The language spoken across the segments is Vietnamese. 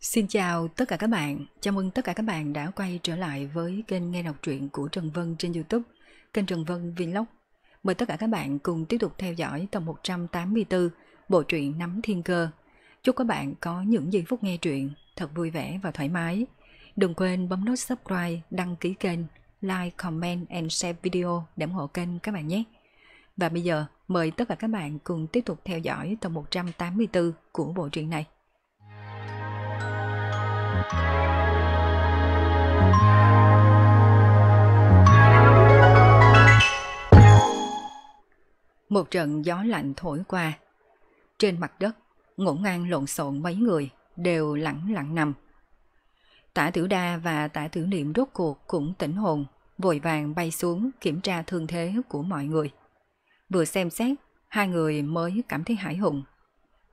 Xin chào tất cả các bạn, chào mừng tất cả các bạn đã quay trở lại với kênh Nghe Đọc Truyện của Trần Vân trên Youtube, kênh Trần Vân Vlog. Mời tất cả các bạn cùng tiếp tục theo dõi tập 184, bộ truyện Nắm Thiên Cơ. Chúc các bạn có những giây phút nghe truyện thật vui vẻ và thoải mái. Đừng quên bấm nút subscribe, đăng ký kênh, like, comment and share video để ủng hộ kênh các bạn nhé. Và bây giờ, mời tất cả các bạn cùng tiếp tục theo dõi tập 184 của bộ truyện này. Một trận gió lạnh thổi qua. Trên mặt đất, ngổn ngang lộn xộn mấy người đều lẳng lặng nằm. Tả Tiểu Đa và Tả Tiểu Niệm rốt cuộc cũng tỉnh hồn, vội vàng bay xuống kiểm tra thương thế của mọi người. Vừa xem xét, hai người mới cảm thấy hải hùng.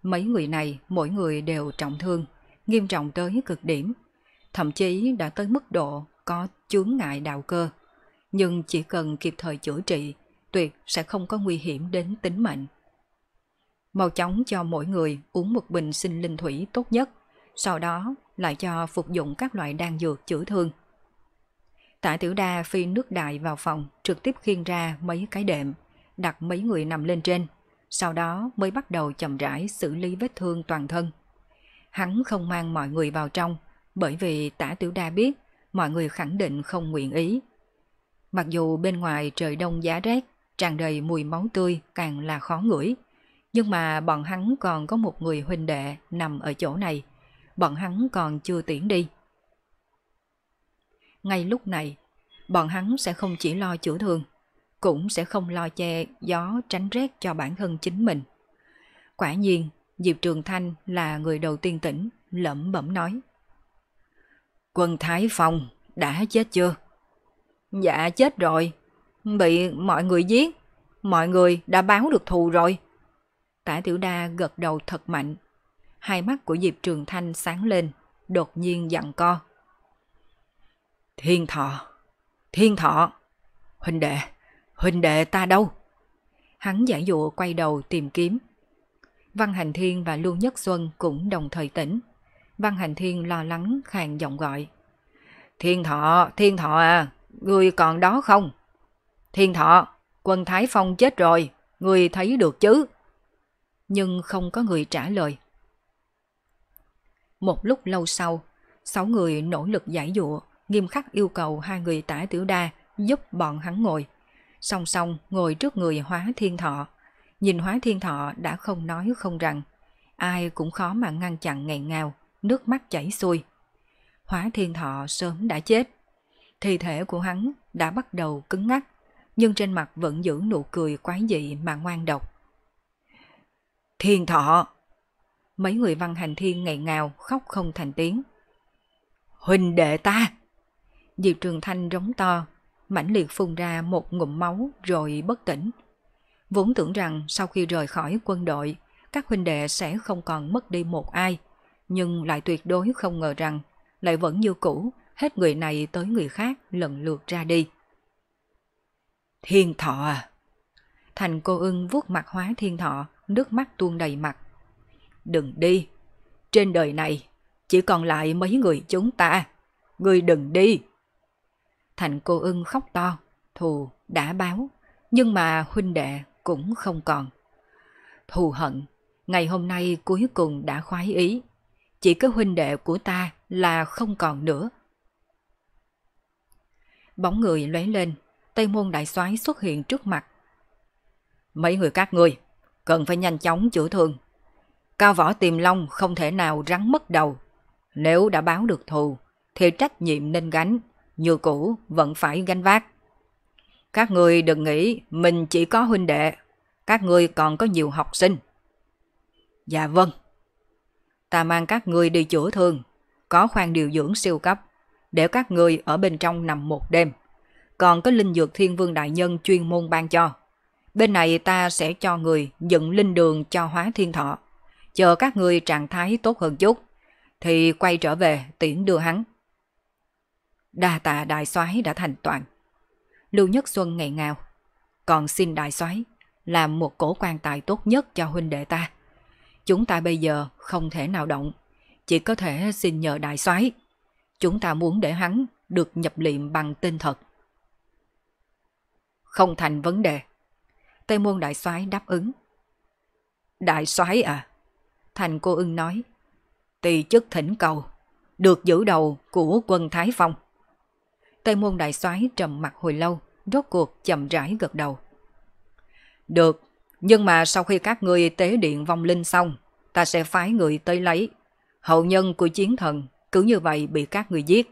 Mấy người này mỗi người đều trọng thương, nghiêm trọng tới cực điểm, thậm chí đã tới mức độ có chướng ngại đạo cơ. Nhưng chỉ cần kịp thời chữa trị, tuyệt sẽ không có nguy hiểm đến tính mệnh. Mau chóng cho mỗi người uống một bình sinh linh thủy tốt nhất, sau đó lại cho phục dụng các loại đan dược chữa thương. Tạ tiểu đa phi nước đại vào phòng, trực tiếp khiên ra mấy cái đệm, đặt mấy người nằm lên trên, sau đó mới bắt đầu chậm rãi xử lý vết thương toàn thân Hắn không mang mọi người vào trong, bởi vì tả tiểu đa biết mọi người khẳng định không nguyện ý. Mặc dù bên ngoài trời đông giá rét, tràn đầy mùi máu tươi càng là khó ngửi, nhưng mà bọn hắn còn có một người huynh đệ nằm ở chỗ này, bọn hắn còn chưa tiễn đi. Ngay lúc này, bọn hắn sẽ không chỉ lo chữa thương, cũng sẽ không lo che gió tránh rét cho bản thân chính mình. Quả nhiên, Diệp Trường Thanh là người đầu tiên tỉnh, lẩm bẩm nói. Quân Thái Phong đã chết chưa? Dạ chết rồi, bị mọi người giết, mọi người đã báo được thù rồi. Tả Tiểu Đa gật đầu thật mạnh, hai mắt của Diệp Trường Thanh sáng lên, đột nhiên dặn co. Thiên thọ, thiên thọ, huynh đệ, huynh đệ ta đâu? Hắn giải dụ quay đầu tìm kiếm, Văn Hành Thiên và Lưu Nhất Xuân cũng đồng thời tỉnh. Văn Hành Thiên lo lắng khàn giọng gọi. Thiên Thọ, Thiên Thọ à, người còn đó không? Thiên Thọ, quân Thái Phong chết rồi, người thấy được chứ? Nhưng không có người trả lời. Một lúc lâu sau, sáu người nỗ lực giải dụa, nghiêm khắc yêu cầu hai người tả tiểu đa giúp bọn hắn ngồi. Song song ngồi trước người hóa thiên thọ. Nhìn hóa thiên thọ đã không nói không rằng, ai cũng khó mà ngăn chặn ngày ngào, nước mắt chảy xuôi. Hóa thiên thọ sớm đã chết. Thi thể của hắn đã bắt đầu cứng ngắt nhưng trên mặt vẫn giữ nụ cười quái dị mà ngoan độc. Thiên thọ! Mấy người văn hành thiên ngày ngào khóc không thành tiếng. Huynh đệ ta! Diệp Trường Thanh rống to, mãnh liệt phun ra một ngụm máu rồi bất tỉnh. Vốn tưởng rằng sau khi rời khỏi quân đội, các huynh đệ sẽ không còn mất đi một ai, nhưng lại tuyệt đối không ngờ rằng lại vẫn như cũ, hết người này tới người khác lần lượt ra đi. Thiên thọ à! Thành cô ưng vuốt mặt hóa thiên thọ, nước mắt tuôn đầy mặt. Đừng đi! Trên đời này, chỉ còn lại mấy người chúng ta. Người đừng đi! Thành cô ưng khóc to, thù, đã báo. Nhưng mà huynh đệ cũng không còn. Thù hận, ngày hôm nay cuối cùng đã khoái ý. Chỉ có huynh đệ của ta là không còn nữa. Bóng người lóe lên, Tây Môn Đại soái xuất hiện trước mặt. Mấy người các ngươi, cần phải nhanh chóng chữa thương. Cao võ tiềm long không thể nào rắn mất đầu. Nếu đã báo được thù, thì trách nhiệm nên gánh, như cũ vẫn phải gánh vác. Các người đừng nghĩ mình chỉ có huynh đệ, các người còn có nhiều học sinh. Dạ vâng. Ta mang các người đi chữa thương, có khoan điều dưỡng siêu cấp, để các người ở bên trong nằm một đêm. Còn có linh dược thiên vương đại nhân chuyên môn ban cho. Bên này ta sẽ cho người dựng linh đường cho hóa thiên thọ. Chờ các người trạng thái tốt hơn chút, thì quay trở về tiễn đưa hắn. Đà tạ đại soái đã thành toàn. Lưu Nhất Xuân ngày ngào. Còn xin đại soái làm một cổ quan tài tốt nhất cho huynh đệ ta. Chúng ta bây giờ không thể nào động, chỉ có thể xin nhờ đại soái. Chúng ta muốn để hắn được nhập liệm bằng tên thật. Không thành vấn đề. Tây môn đại soái đáp ứng. Đại soái à? Thành cô ưng nói. Tỳ chức thỉnh cầu, được giữ đầu của quân Thái Phong. Tây môn đại soái trầm mặt hồi lâu, rốt cuộc chậm rãi gật đầu. Được, nhưng mà sau khi các người tế điện vong linh xong, ta sẽ phái người tới lấy. Hậu nhân của chiến thần cứ như vậy bị các người giết.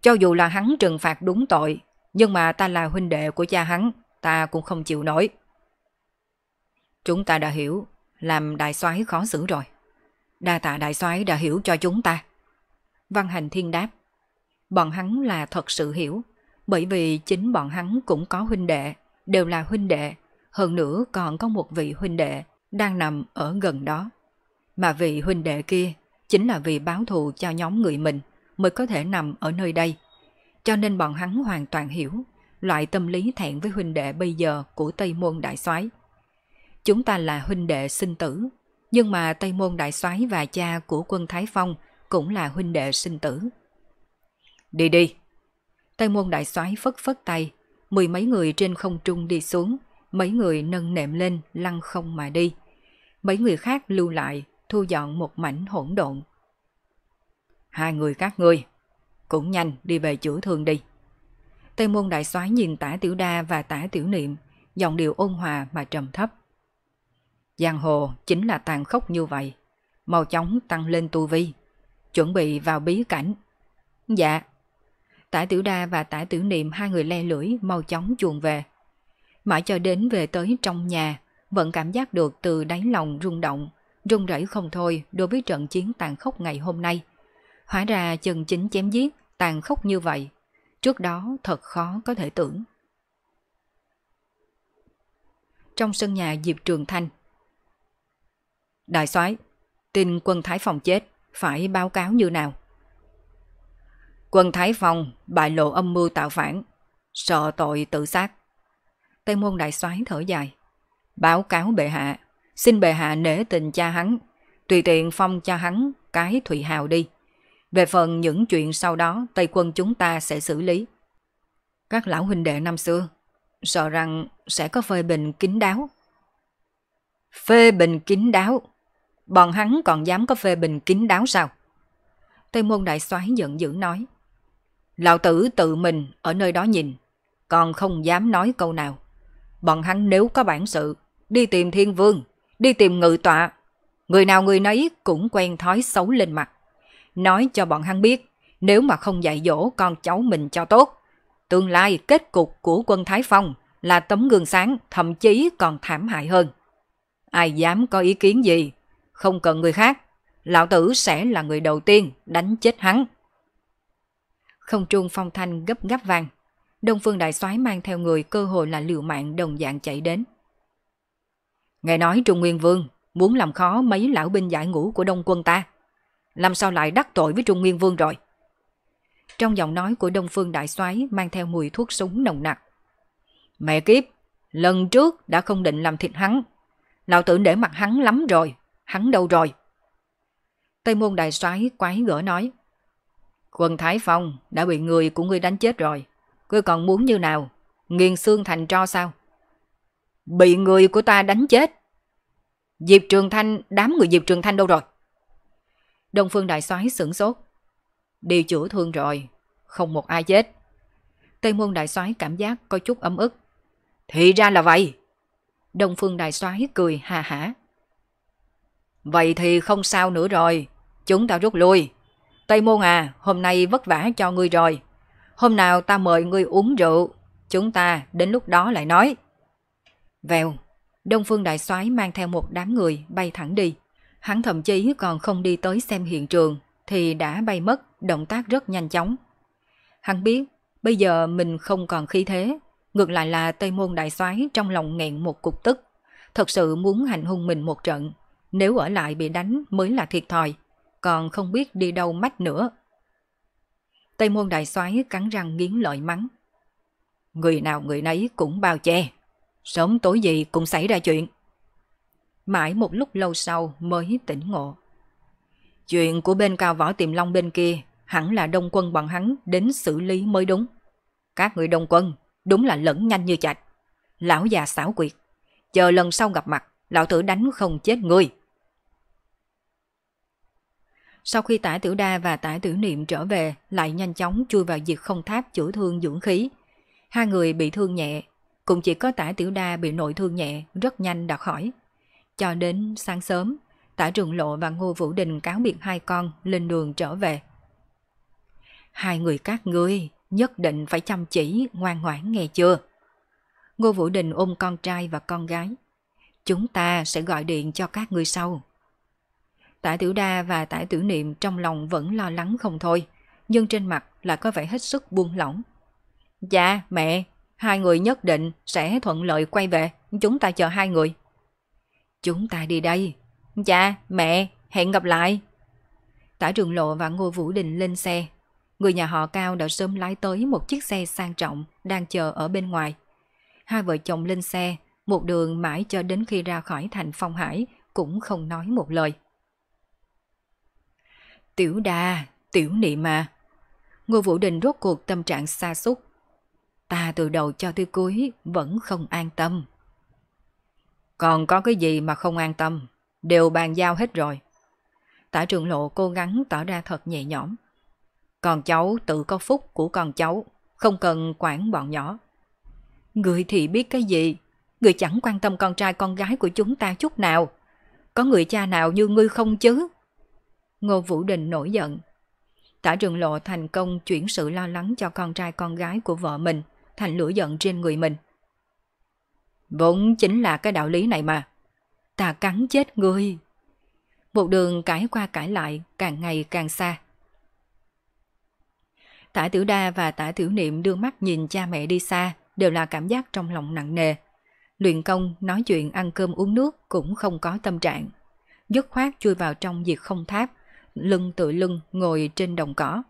Cho dù là hắn trừng phạt đúng tội, nhưng mà ta là huynh đệ của cha hắn, ta cũng không chịu nổi. Chúng ta đã hiểu, làm đại soái khó xử rồi. Đa tạ đại soái đã hiểu cho chúng ta. Văn hành thiên đáp bọn hắn là thật sự hiểu, bởi vì chính bọn hắn cũng có huynh đệ, đều là huynh đệ, hơn nữa còn có một vị huynh đệ đang nằm ở gần đó. Mà vị huynh đệ kia chính là vì báo thù cho nhóm người mình mới có thể nằm ở nơi đây. Cho nên bọn hắn hoàn toàn hiểu loại tâm lý thẹn với huynh đệ bây giờ của Tây Môn Đại soái Chúng ta là huynh đệ sinh tử, nhưng mà Tây Môn Đại soái và cha của quân Thái Phong cũng là huynh đệ sinh tử. Đi đi. Tây môn đại soái phất phất tay, mười mấy người trên không trung đi xuống, mấy người nâng nệm lên lăn không mà đi. Mấy người khác lưu lại, thu dọn một mảnh hỗn độn. Hai người các ngươi, cũng nhanh đi về chữa thương đi. Tây môn đại soái nhìn tả tiểu đa và tả tiểu niệm, giọng điệu ôn hòa mà trầm thấp. Giang hồ chính là tàn khốc như vậy, màu chóng tăng lên tu vi, chuẩn bị vào bí cảnh. Dạ. Tả Tiểu Đa và Tả Tiểu Niệm hai người le lưỡi mau chóng chuồn về. Mãi cho đến về tới trong nhà, vẫn cảm giác được từ đáy lòng rung động, rung rẩy không thôi đối với trận chiến tàn khốc ngày hôm nay. Hóa ra chân chính chém giết, tàn khốc như vậy. Trước đó thật khó có thể tưởng. Trong sân nhà Diệp Trường Thanh Đại soái tin quân Thái Phòng chết, phải báo cáo như nào? Quân Thái Phong bại lộ âm mưu tạo phản, sợ tội tự sát. Tây môn đại soái thở dài. Báo cáo bệ hạ, xin bệ hạ nể tình cha hắn, tùy tiện phong cho hắn cái Thụy Hào đi. Về phần những chuyện sau đó, Tây quân chúng ta sẽ xử lý. Các lão huynh đệ năm xưa, sợ rằng sẽ có phê bình kín đáo. Phê bình kín đáo? Bọn hắn còn dám có phê bình kín đáo sao? Tây môn đại soái giận dữ nói. Lão tử tự mình ở nơi đó nhìn, còn không dám nói câu nào. Bọn hắn nếu có bản sự, đi tìm thiên vương, đi tìm ngự tọa. Người nào người nấy cũng quen thói xấu lên mặt. Nói cho bọn hắn biết, nếu mà không dạy dỗ con cháu mình cho tốt, tương lai kết cục của quân Thái Phong là tấm gương sáng, thậm chí còn thảm hại hơn. Ai dám có ý kiến gì, không cần người khác, lão tử sẽ là người đầu tiên đánh chết hắn. Không trung phong thanh gấp gáp vàng. Đông Phương Đại soái mang theo người cơ hội là liều mạng đồng dạng chạy đến. Nghe nói Trung Nguyên Vương muốn làm khó mấy lão binh giải ngũ của Đông quân ta. Làm sao lại đắc tội với Trung Nguyên Vương rồi? Trong giọng nói của Đông Phương Đại soái mang theo mùi thuốc súng nồng nặc. Mẹ kiếp, lần trước đã không định làm thịt hắn. Lão tử để mặt hắn lắm rồi, hắn đâu rồi? Tây môn đại soái quái gỡ nói. Quân Thái Phong đã bị người của ngươi đánh chết rồi. Ngươi còn muốn như nào? Nghiền xương thành tro sao? Bị người của ta đánh chết. Diệp Trường Thanh, đám người Diệp Trường Thanh đâu rồi? Đông Phương Đại soái sửng sốt. Điều chữa thương rồi, không một ai chết. Tây Môn Đại soái cảm giác có chút ấm ức. Thì ra là vậy. Đông Phương Đại soái cười hà hả. Vậy thì không sao nữa rồi, chúng ta rút lui. Tây Môn à, hôm nay vất vả cho ngươi rồi. Hôm nào ta mời ngươi uống rượu, chúng ta đến lúc đó lại nói. Vèo, Đông Phương Đại soái mang theo một đám người bay thẳng đi. Hắn thậm chí còn không đi tới xem hiện trường thì đã bay mất, động tác rất nhanh chóng. Hắn biết, bây giờ mình không còn khí thế, ngược lại là Tây Môn Đại soái trong lòng nghẹn một cục tức. Thật sự muốn hành hung mình một trận, nếu ở lại bị đánh mới là thiệt thòi còn không biết đi đâu mách nữa. Tây môn đại soái cắn răng nghiến lợi mắng. Người nào người nấy cũng bao che. Sớm tối gì cũng xảy ra chuyện. Mãi một lúc lâu sau mới tỉnh ngộ. Chuyện của bên cao võ tiềm long bên kia hẳn là đông quân bọn hắn đến xử lý mới đúng. Các người đông quân đúng là lẫn nhanh như chạch. Lão già xảo quyệt. Chờ lần sau gặp mặt, lão tử đánh không chết người sau khi tả tiểu đa và tả tiểu niệm trở về lại nhanh chóng chui vào diệt không tháp chữa thương dưỡng khí. Hai người bị thương nhẹ, cũng chỉ có tả tiểu đa bị nội thương nhẹ rất nhanh đã khỏi. Cho đến sáng sớm, tả trường lộ và ngô vũ đình cáo biệt hai con lên đường trở về. Hai người các ngươi nhất định phải chăm chỉ, ngoan ngoãn nghe chưa? Ngô Vũ Đình ôm con trai và con gái. Chúng ta sẽ gọi điện cho các ngươi sau. Tả Tiểu Đa và Tả Tiểu Niệm trong lòng vẫn lo lắng không thôi, nhưng trên mặt là có vẻ hết sức buông lỏng. Dạ, mẹ, hai người nhất định sẽ thuận lợi quay về, chúng ta chờ hai người. Chúng ta đi đây. Dạ, mẹ, hẹn gặp lại. Tả Trường Lộ và Ngô Vũ Đình lên xe. Người nhà họ Cao đã sớm lái tới một chiếc xe sang trọng đang chờ ở bên ngoài. Hai vợ chồng lên xe, một đường mãi cho đến khi ra khỏi thành Phong Hải cũng không nói một lời. Tiểu đà, tiểu niệm mà. Ngô Vũ Đình rốt cuộc tâm trạng xa xúc. Ta từ đầu cho tới cuối vẫn không an tâm. Còn có cái gì mà không an tâm, đều bàn giao hết rồi. Tả Trưởng lộ cố gắng tỏ ra thật nhẹ nhõm. Còn cháu tự có phúc của con cháu, không cần quản bọn nhỏ. Người thì biết cái gì, người chẳng quan tâm con trai con gái của chúng ta chút nào. Có người cha nào như ngươi không chứ? Ngô Vũ Đình nổi giận. Tả trường lộ thành công chuyển sự lo lắng cho con trai con gái của vợ mình thành lửa giận trên người mình. Vốn chính là cái đạo lý này mà. Ta cắn chết ngươi. Một đường cãi qua cãi lại càng ngày càng xa. Tả Tiểu Đa và Tả Tiểu Niệm đưa mắt nhìn cha mẹ đi xa đều là cảm giác trong lòng nặng nề. Luyện công, nói chuyện ăn cơm uống nước cũng không có tâm trạng. Dứt khoát chui vào trong diệt không tháp, lưng tự lưng ngồi trên đồng cỏ.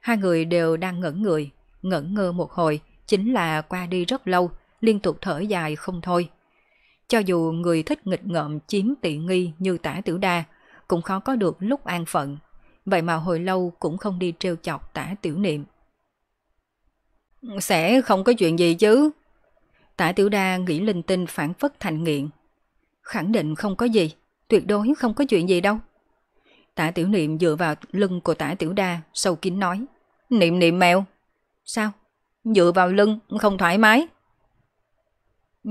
Hai người đều đang ngẩn người, ngẩn ngơ một hồi, chính là qua đi rất lâu, liên tục thở dài không thôi. Cho dù người thích nghịch ngợm chiếm tiện nghi như tả tiểu đa, cũng khó có được lúc an phận. Vậy mà hồi lâu cũng không đi trêu chọc tả tiểu niệm. Sẽ không có chuyện gì chứ. Tả tiểu đa nghĩ linh tinh phản phất thành nghiện. Khẳng định không có gì, tuyệt đối không có chuyện gì đâu. Tả tiểu niệm dựa vào lưng của tả tiểu đa, sâu kín nói. Niệm niệm mèo. Sao? Dựa vào lưng không thoải mái.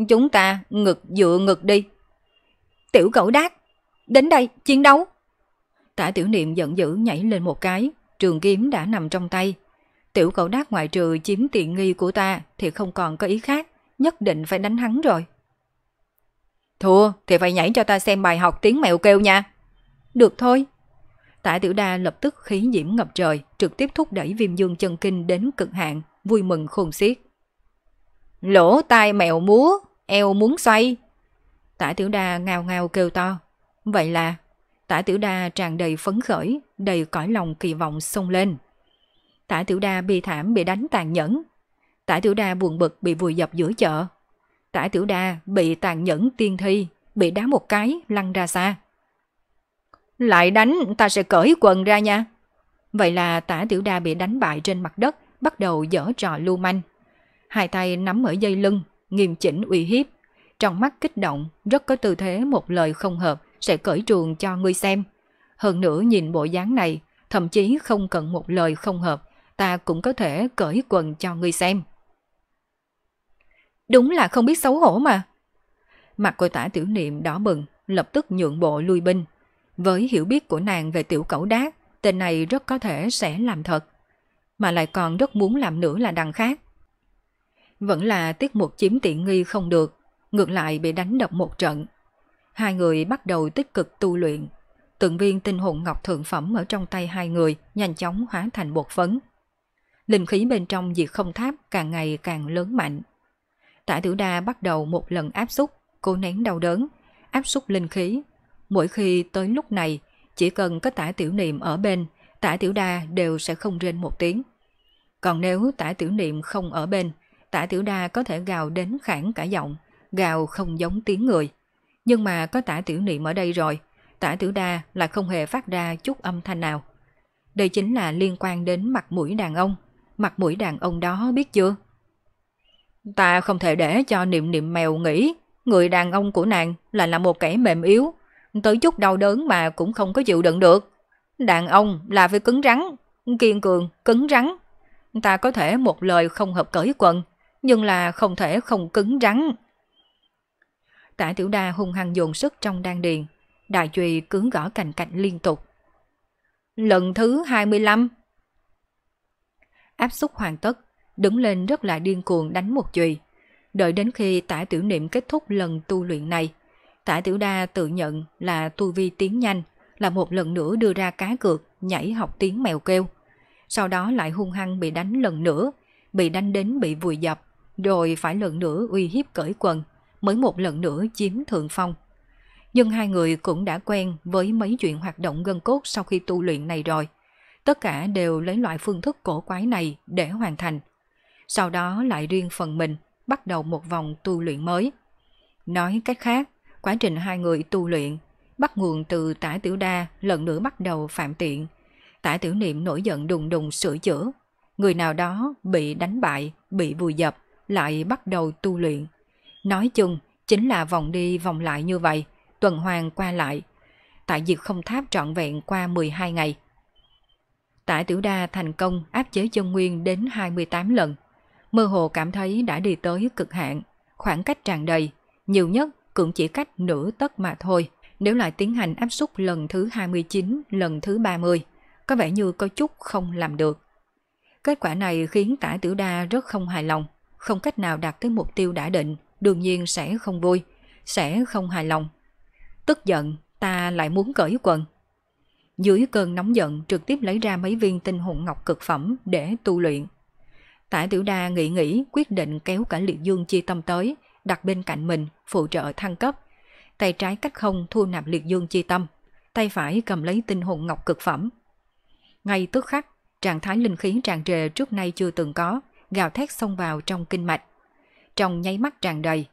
Chúng ta ngực dựa ngực đi. Tiểu cậu đát. Đến đây, chiến đấu. Tả tiểu niệm giận dữ nhảy lên một cái, trường kiếm đã nằm trong tay. Tiểu cậu đát ngoại trừ chiếm tiện nghi của ta thì không còn có ý khác, nhất định phải đánh hắn rồi. Thua thì phải nhảy cho ta xem bài học tiếng mèo kêu nha. Được thôi. Tả Tiểu Đa lập tức khí nhiễm ngập trời, trực tiếp thúc đẩy viêm dương chân kinh đến cực hạn, vui mừng khôn xiết. Lỗ tai mèo múa, eo muốn xoay. Tả Tiểu Đa ngào ngào kêu to. Vậy là, Tả Tiểu Đa tràn đầy phấn khởi, đầy cõi lòng kỳ vọng sông lên. Tả Tiểu Đa bị thảm bị đánh tàn nhẫn. Tả Tiểu Đa buồn bực bị vùi dập giữa chợ. Tả Tiểu Đa bị tàn nhẫn tiên thi, bị đá một cái, lăn ra xa. Lại đánh ta sẽ cởi quần ra nha. Vậy là tả tiểu đa bị đánh bại trên mặt đất, bắt đầu dở trò lưu manh. Hai tay nắm ở dây lưng, nghiêm chỉnh uy hiếp. Trong mắt kích động, rất có tư thế một lời không hợp sẽ cởi truồng cho ngươi xem. Hơn nữa nhìn bộ dáng này, thậm chí không cần một lời không hợp, ta cũng có thể cởi quần cho ngươi xem. Đúng là không biết xấu hổ mà. Mặt của tả tiểu niệm đỏ bừng, lập tức nhượng bộ lui binh, với hiểu biết của nàng về tiểu cẩu đát, tên này rất có thể sẽ làm thật. Mà lại còn rất muốn làm nữa là đằng khác. Vẫn là tiết mục chiếm tiện nghi không được, ngược lại bị đánh đập một trận. Hai người bắt đầu tích cực tu luyện. Tượng viên tinh hồn ngọc thượng phẩm ở trong tay hai người nhanh chóng hóa thành bột phấn. Linh khí bên trong diệt không tháp càng ngày càng lớn mạnh. Tả tiểu đa bắt đầu một lần áp xúc, cố nén đau đớn, áp xúc linh khí Mỗi khi tới lúc này, chỉ cần có tả tiểu niệm ở bên, tả tiểu đa đều sẽ không rên một tiếng. Còn nếu tả tiểu niệm không ở bên, tả tiểu đa có thể gào đến khản cả giọng, gào không giống tiếng người. Nhưng mà có tả tiểu niệm ở đây rồi, tả tiểu đa là không hề phát ra chút âm thanh nào. Đây chính là liên quan đến mặt mũi đàn ông, mặt mũi đàn ông đó biết chưa? Ta không thể để cho niệm niệm mèo nghĩ người đàn ông của nàng là là một kẻ mềm yếu, tới chút đau đớn mà cũng không có chịu đựng được. Đàn ông là phải cứng rắn, kiên cường, cứng rắn. Ta có thể một lời không hợp cởi quần, nhưng là không thể không cứng rắn. Tả tiểu đa hung hăng dồn sức trong đan điền, đại chùy cứng gõ cành cạnh liên tục. Lần thứ 25 Áp xúc hoàn tất, đứng lên rất là điên cuồng đánh một chùy. Đợi đến khi tả tiểu niệm kết thúc lần tu luyện này, Tả Tiểu Đa tự nhận là tu vi tiến nhanh, là một lần nữa đưa ra cá cược, nhảy học tiếng mèo kêu. Sau đó lại hung hăng bị đánh lần nữa, bị đánh đến bị vùi dập, rồi phải lần nữa uy hiếp cởi quần, mới một lần nữa chiếm thượng phong. Nhưng hai người cũng đã quen với mấy chuyện hoạt động gân cốt sau khi tu luyện này rồi. Tất cả đều lấy loại phương thức cổ quái này để hoàn thành. Sau đó lại riêng phần mình bắt đầu một vòng tu luyện mới. Nói cách khác, quá trình hai người tu luyện, bắt nguồn từ tả tiểu đa lần nữa bắt đầu phạm tiện. Tả tiểu niệm nổi giận đùng đùng sửa chữa. Người nào đó bị đánh bại, bị vùi dập, lại bắt đầu tu luyện. Nói chung, chính là vòng đi vòng lại như vậy, tuần hoàn qua lại. Tại diệt không tháp trọn vẹn qua 12 ngày. Tả tiểu đa thành công áp chế chân nguyên đến 28 lần. Mơ hồ cảm thấy đã đi tới cực hạn, khoảng cách tràn đầy, nhiều nhất cũng chỉ cách nửa tất mà thôi. Nếu lại tiến hành áp suất lần thứ 29, lần thứ 30, có vẻ như có chút không làm được. Kết quả này khiến tả tiểu đa rất không hài lòng, không cách nào đạt tới mục tiêu đã định, đương nhiên sẽ không vui, sẽ không hài lòng. Tức giận, ta lại muốn cởi quần. Dưới cơn nóng giận trực tiếp lấy ra mấy viên tinh hùng ngọc cực phẩm để tu luyện. Tả tiểu đa nghĩ nghĩ quyết định kéo cả liệt dương chi tâm tới, đặt bên cạnh mình, phụ trợ thăng cấp. Tay trái cách không thu nạp liệt dương chi tâm, tay phải cầm lấy tinh hồn ngọc cực phẩm. Ngay tức khắc, trạng thái linh khí tràn trề trước nay chưa từng có, gào thét xông vào trong kinh mạch. Trong nháy mắt tràn đầy,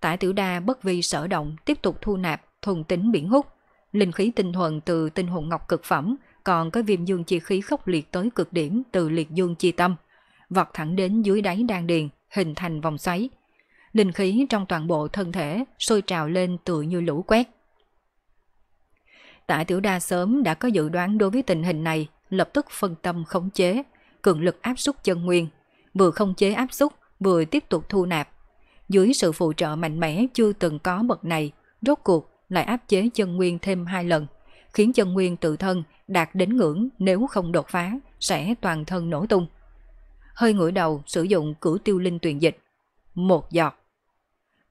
tả tiểu đa bất vi sở động tiếp tục thu nạp thuần tính biển hút. Linh khí tinh thuần từ tinh hồn ngọc cực phẩm, còn có viêm dương chi khí khốc liệt tới cực điểm từ liệt dương chi tâm, vọt thẳng đến dưới đáy đan điền, hình thành vòng xoáy, linh khí trong toàn bộ thân thể sôi trào lên tựa như lũ quét. Tại Tiểu Đa sớm đã có dự đoán đối với tình hình này, lập tức phân tâm khống chế, cường lực áp suất chân nguyên, vừa khống chế áp suất vừa tiếp tục thu nạp. Dưới sự phụ trợ mạnh mẽ chưa từng có bậc này, rốt cuộc lại áp chế chân nguyên thêm hai lần, khiến chân nguyên tự thân đạt đến ngưỡng nếu không đột phá sẽ toàn thân nổ tung. Hơi ngửa đầu sử dụng cửu tiêu linh tuyền dịch, một giọt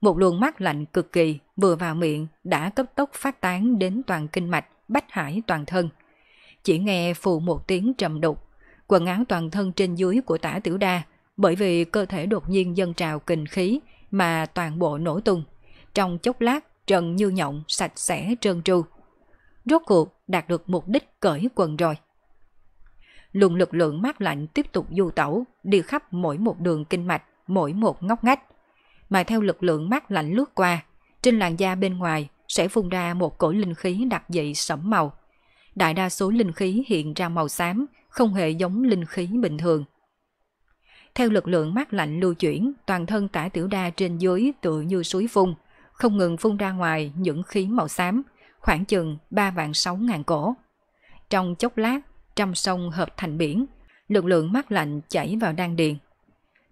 một luồng mát lạnh cực kỳ vừa vào miệng đã cấp tốc phát tán đến toàn kinh mạch, bách hải toàn thân. Chỉ nghe phù một tiếng trầm đục, quần áo toàn thân trên dưới của tả tiểu đa bởi vì cơ thể đột nhiên dâng trào kinh khí mà toàn bộ nổ tung. Trong chốc lát, trần như nhộng sạch sẽ trơn tru. Rốt cuộc đạt được mục đích cởi quần rồi. Luồng lực lượng mát lạnh tiếp tục du tẩu, đi khắp mỗi một đường kinh mạch, mỗi một ngóc ngách mà theo lực lượng mát lạnh lướt qua, trên làn da bên ngoài sẽ phun ra một cổ linh khí đặc dị sẫm màu. Đại đa số linh khí hiện ra màu xám, không hề giống linh khí bình thường. Theo lực lượng mát lạnh lưu chuyển, toàn thân tả tiểu đa trên dưới tựa như suối phun, không ngừng phun ra ngoài những khí màu xám, khoảng chừng 3 vạn 6 ngàn cổ. Trong chốc lát, trăm sông hợp thành biển, lực lượng mát lạnh chảy vào đan điền.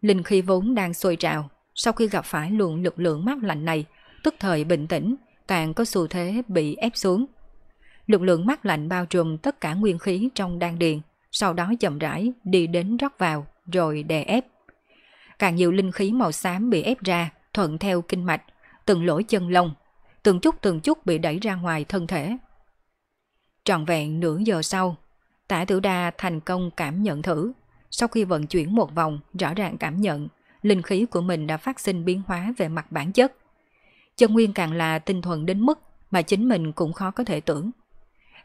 Linh khí vốn đang sôi trào, sau khi gặp phải luồng lực lượng mát lạnh này, tức thời bình tĩnh, càng có xu thế bị ép xuống. Lực lượng mát lạnh bao trùm tất cả nguyên khí trong đan điền, sau đó chậm rãi đi đến rót vào rồi đè ép. Càng nhiều linh khí màu xám bị ép ra, thuận theo kinh mạch, từng lỗ chân lông, từng chút từng chút bị đẩy ra ngoài thân thể. Trọn vẹn nửa giờ sau, tả tử đa thành công cảm nhận thử, sau khi vận chuyển một vòng rõ ràng cảm nhận linh khí của mình đã phát sinh biến hóa về mặt bản chất. Chân nguyên càng là tinh thuần đến mức mà chính mình cũng khó có thể tưởng.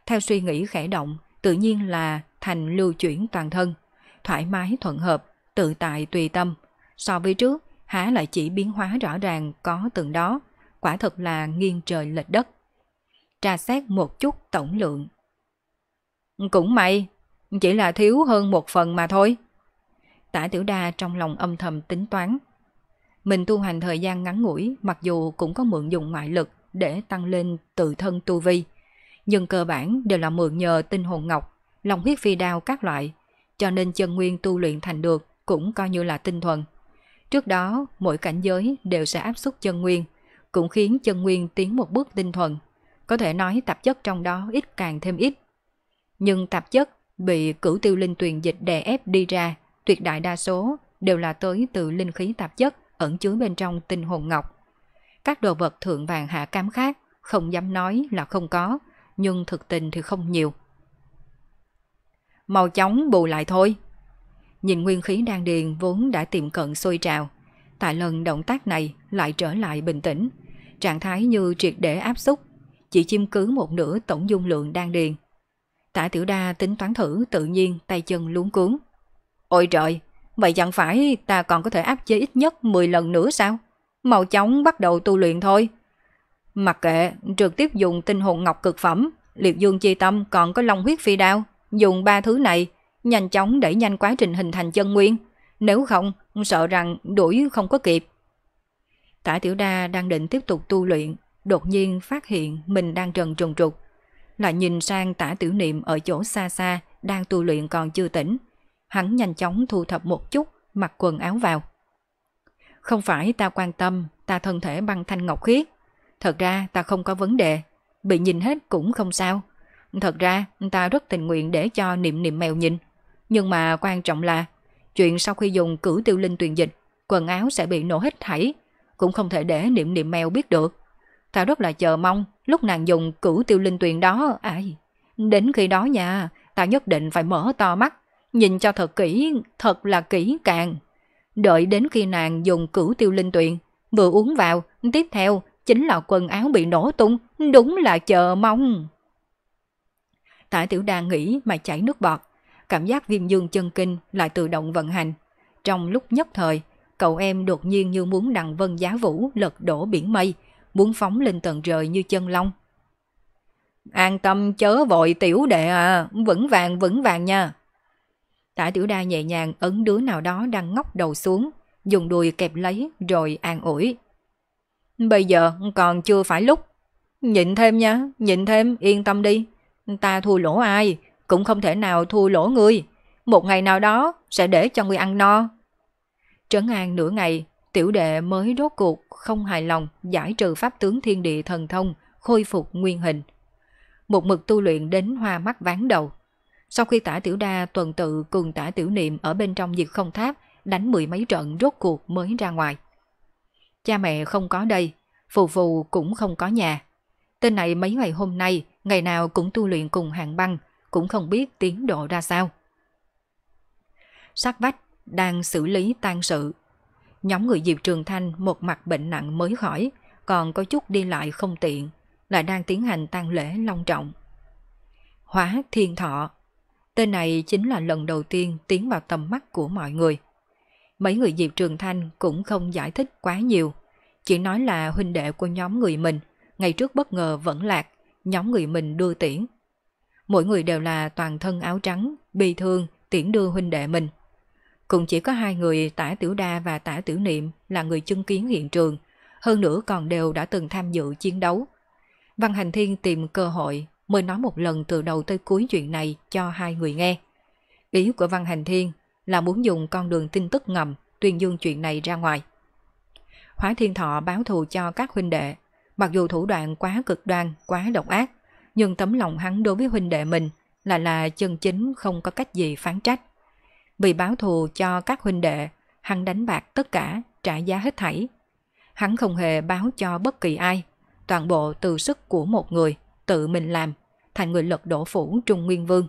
Theo suy nghĩ khẽ động, tự nhiên là thành lưu chuyển toàn thân, thoải mái thuận hợp, tự tại tùy tâm. So với trước, há lại chỉ biến hóa rõ ràng có từng đó, quả thật là nghiêng trời lệch đất. Tra xét một chút tổng lượng. Cũng may, chỉ là thiếu hơn một phần mà thôi. Tả Tiểu Đa trong lòng âm thầm tính toán. Mình tu hành thời gian ngắn ngủi mặc dù cũng có mượn dùng ngoại lực để tăng lên tự thân tu vi. Nhưng cơ bản đều là mượn nhờ tinh hồn ngọc, lòng huyết phi đao các loại. Cho nên chân nguyên tu luyện thành được cũng coi như là tinh thuần. Trước đó, mỗi cảnh giới đều sẽ áp suất chân nguyên, cũng khiến chân nguyên tiến một bước tinh thuần. Có thể nói tạp chất trong đó ít càng thêm ít. Nhưng tạp chất bị cửu tiêu linh tuyền dịch đè ép đi ra tuyệt đại đa số đều là tới từ linh khí tạp chất ẩn chứa bên trong tinh hồn ngọc. Các đồ vật thượng vàng hạ cám khác không dám nói là không có, nhưng thực tình thì không nhiều. Màu chóng bù lại thôi. Nhìn nguyên khí đang điền vốn đã tiệm cận sôi trào. Tại lần động tác này lại trở lại bình tĩnh, trạng thái như triệt để áp xúc, chỉ chiêm cứ một nửa tổng dung lượng đang điền. Tả tiểu đa tính toán thử tự nhiên tay chân luống cuống Ôi trời, vậy chẳng phải ta còn có thể áp chế ít nhất 10 lần nữa sao? Màu chóng bắt đầu tu luyện thôi. Mặc kệ, trực tiếp dùng tinh hồn ngọc cực phẩm, liệt dương chi tâm còn có long huyết phi đao. Dùng ba thứ này, nhanh chóng đẩy nhanh quá trình hình thành chân nguyên. Nếu không, sợ rằng đuổi không có kịp. Tả Tiểu Đa đang định tiếp tục tu luyện, đột nhiên phát hiện mình đang trần trùng trục. Lại nhìn sang tả tiểu niệm ở chỗ xa xa, đang tu luyện còn chưa tỉnh, hắn nhanh chóng thu thập một chút, mặc quần áo vào. Không phải ta quan tâm, ta thân thể băng thanh ngọc khiết. Thật ra ta không có vấn đề, bị nhìn hết cũng không sao. Thật ra ta rất tình nguyện để cho niệm niệm mèo nhìn. Nhưng mà quan trọng là, chuyện sau khi dùng cử tiêu linh tuyền dịch, quần áo sẽ bị nổ hết thảy, cũng không thể để niệm niệm mèo biết được. Ta rất là chờ mong lúc nàng dùng cử tiêu linh tuyền đó, ai, đến khi đó nha, ta nhất định phải mở to mắt, nhìn cho thật kỹ, thật là kỹ càng. Đợi đến khi nàng dùng cửu tiêu linh tuyền, vừa uống vào, tiếp theo chính là quần áo bị nổ tung, đúng là chờ mong. Tả tiểu đa nghĩ mà chảy nước bọt, cảm giác viêm dương chân kinh lại tự động vận hành. Trong lúc nhất thời, cậu em đột nhiên như muốn đặng vân giá vũ lật đổ biển mây, muốn phóng lên tận trời như chân long. An tâm chớ vội tiểu đệ à, vững vàng vững vàng nha. Tả tiểu đa nhẹ nhàng ấn đứa nào đó đang ngóc đầu xuống, dùng đùi kẹp lấy rồi an ủi. Bây giờ còn chưa phải lúc. Nhịn thêm nha, nhịn thêm, yên tâm đi. Ta thua lỗ ai, cũng không thể nào thua lỗ người Một ngày nào đó sẽ để cho ngươi ăn no. Trấn an nửa ngày, tiểu đệ mới rốt cuộc không hài lòng giải trừ pháp tướng thiên địa thần thông, khôi phục nguyên hình. Một mực tu luyện đến hoa mắt ván đầu. Sau khi tả tiểu đa tuần tự cùng tả tiểu niệm ở bên trong diệt không tháp, đánh mười mấy trận rốt cuộc mới ra ngoài. Cha mẹ không có đây, phù phù cũng không có nhà. Tên này mấy ngày hôm nay, ngày nào cũng tu luyện cùng hạng băng, cũng không biết tiến độ ra sao. sắc vách đang xử lý tan sự. Nhóm người Diệp Trường Thanh một mặt bệnh nặng mới khỏi, còn có chút đi lại không tiện, lại đang tiến hành tang lễ long trọng. Hóa thiên thọ Tên này chính là lần đầu tiên tiến vào tầm mắt của mọi người. Mấy người Diệp Trường Thanh cũng không giải thích quá nhiều. Chỉ nói là huynh đệ của nhóm người mình, ngày trước bất ngờ vẫn lạc, nhóm người mình đưa tiễn. Mỗi người đều là toàn thân áo trắng, bi thương, tiễn đưa huynh đệ mình. Cũng chỉ có hai người tả tiểu đa và tả tiểu niệm là người chứng kiến hiện trường, hơn nữa còn đều đã từng tham dự chiến đấu. Văn Hành Thiên tìm cơ hội mới nói một lần từ đầu tới cuối chuyện này cho hai người nghe. Ý của Văn Hành Thiên là muốn dùng con đường tin tức ngầm tuyên dương chuyện này ra ngoài. Hóa Thiên Thọ báo thù cho các huynh đệ, mặc dù thủ đoạn quá cực đoan, quá độc ác, nhưng tấm lòng hắn đối với huynh đệ mình là là chân chính không có cách gì phán trách. Vì báo thù cho các huynh đệ, hắn đánh bạc tất cả, trả giá hết thảy. Hắn không hề báo cho bất kỳ ai, toàn bộ từ sức của một người tự mình làm, thành người lật đổ phủ Trung Nguyên Vương.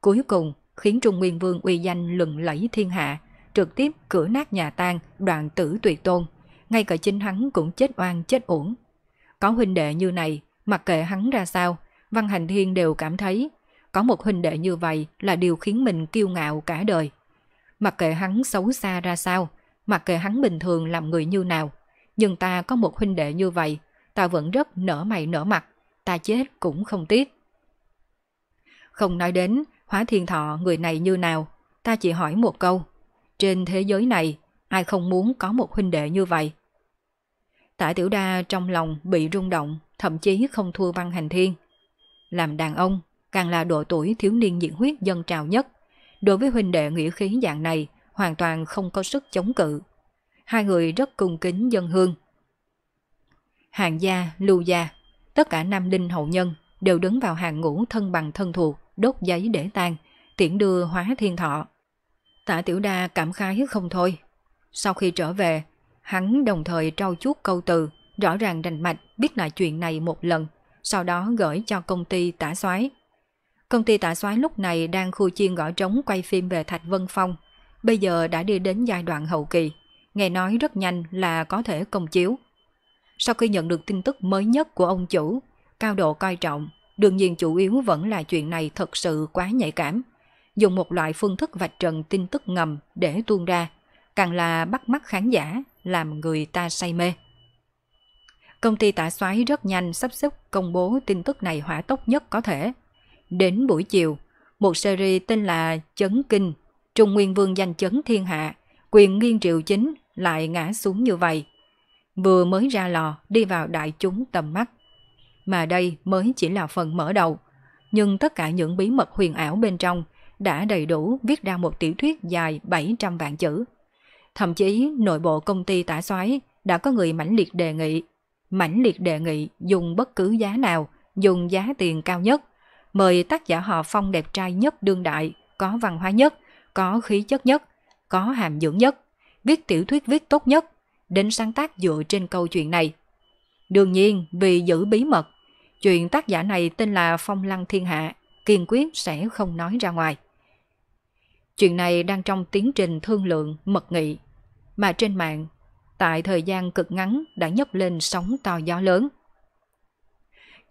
Cuối cùng, khiến Trung Nguyên Vương uy danh lừng lẫy thiên hạ, trực tiếp cửa nát nhà tan, đoạn tử tuyệt tôn. Ngay cả chính hắn cũng chết oan chết uổng. Có huynh đệ như này, mặc kệ hắn ra sao, Văn Hành Thiên đều cảm thấy có một huynh đệ như vậy là điều khiến mình kiêu ngạo cả đời. Mặc kệ hắn xấu xa ra sao, mặc kệ hắn bình thường làm người như nào, nhưng ta có một huynh đệ như vậy, ta vẫn rất nở mày nở mặt, ta chết cũng không tiếc. Không nói đến Hóa Thiên Thọ người này như nào, ta chỉ hỏi một câu. Trên thế giới này, ai không muốn có một huynh đệ như vậy? Tả Tiểu Đa trong lòng bị rung động, thậm chí không thua văn hành thiên. Làm đàn ông, càng là độ tuổi thiếu niên nhiệt huyết dân trào nhất. Đối với huynh đệ nghĩa khí dạng này, hoàn toàn không có sức chống cự. Hai người rất cung kính dân hương. Hàng gia, lưu gia Tất cả nam linh hậu nhân đều đứng vào hàng ngũ thân bằng thân thuộc, đốt giấy để tan, tiễn đưa hóa thiên thọ. Tạ Tiểu Đa cảm khái không thôi. Sau khi trở về, hắn đồng thời trau chuốt câu từ, rõ ràng rành mạch biết lại chuyện này một lần, sau đó gửi cho công ty tả soái. Công ty tả soái lúc này đang khu chiên gõ trống quay phim về Thạch Vân Phong, bây giờ đã đi đến giai đoạn hậu kỳ, nghe nói rất nhanh là có thể công chiếu sau khi nhận được tin tức mới nhất của ông chủ, cao độ coi trọng, đương nhiên chủ yếu vẫn là chuyện này thật sự quá nhạy cảm. Dùng một loại phương thức vạch trần tin tức ngầm để tuôn ra, càng là bắt mắt khán giả, làm người ta say mê. Công ty tả xoáy rất nhanh sắp xếp công bố tin tức này hỏa tốc nhất có thể. Đến buổi chiều, một series tên là Chấn Kinh, Trung Nguyên Vương danh chấn thiên hạ, quyền nghiên triệu chính lại ngã xuống như vậy – vừa mới ra lò đi vào đại chúng tầm mắt. Mà đây mới chỉ là phần mở đầu, nhưng tất cả những bí mật huyền ảo bên trong đã đầy đủ viết ra một tiểu thuyết dài 700 vạn chữ. Thậm chí nội bộ công ty tả xoáy đã có người mãnh liệt đề nghị, mãnh liệt đề nghị dùng bất cứ giá nào, dùng giá tiền cao nhất, mời tác giả họ phong đẹp trai nhất đương đại, có văn hóa nhất, có khí chất nhất, có hàm dưỡng nhất, viết tiểu thuyết viết tốt nhất đến sáng tác dựa trên câu chuyện này. Đương nhiên, vì giữ bí mật, chuyện tác giả này tên là Phong Lăng Thiên Hạ, kiên quyết sẽ không nói ra ngoài. Chuyện này đang trong tiến trình thương lượng, mật nghị, mà trên mạng, tại thời gian cực ngắn đã nhấc lên sóng to gió lớn.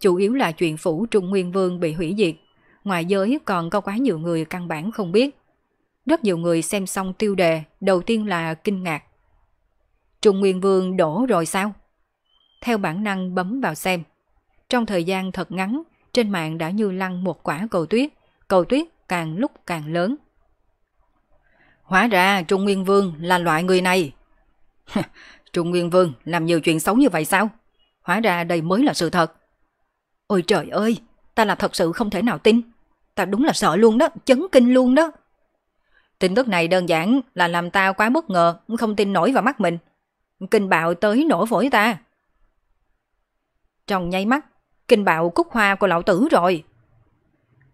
Chủ yếu là chuyện phủ Trung Nguyên Vương bị hủy diệt, ngoài giới còn có quá nhiều người căn bản không biết. Rất nhiều người xem xong tiêu đề, đầu tiên là kinh ngạc, Trung Nguyên Vương đổ rồi sao? Theo bản năng bấm vào xem. Trong thời gian thật ngắn, trên mạng đã như lăn một quả cầu tuyết, cầu tuyết càng lúc càng lớn. Hóa ra Trung Nguyên Vương là loại người này. Trung Nguyên Vương làm nhiều chuyện xấu như vậy sao? Hóa ra đây mới là sự thật. Ôi trời ơi, ta là thật sự không thể nào tin. Ta đúng là sợ luôn đó, chấn kinh luôn đó. Tin tức này đơn giản là làm ta quá bất ngờ, không tin nổi vào mắt mình kinh bạo tới nổ phổi ta. Trong nháy mắt, kinh bạo cúc hoa của lão tử rồi.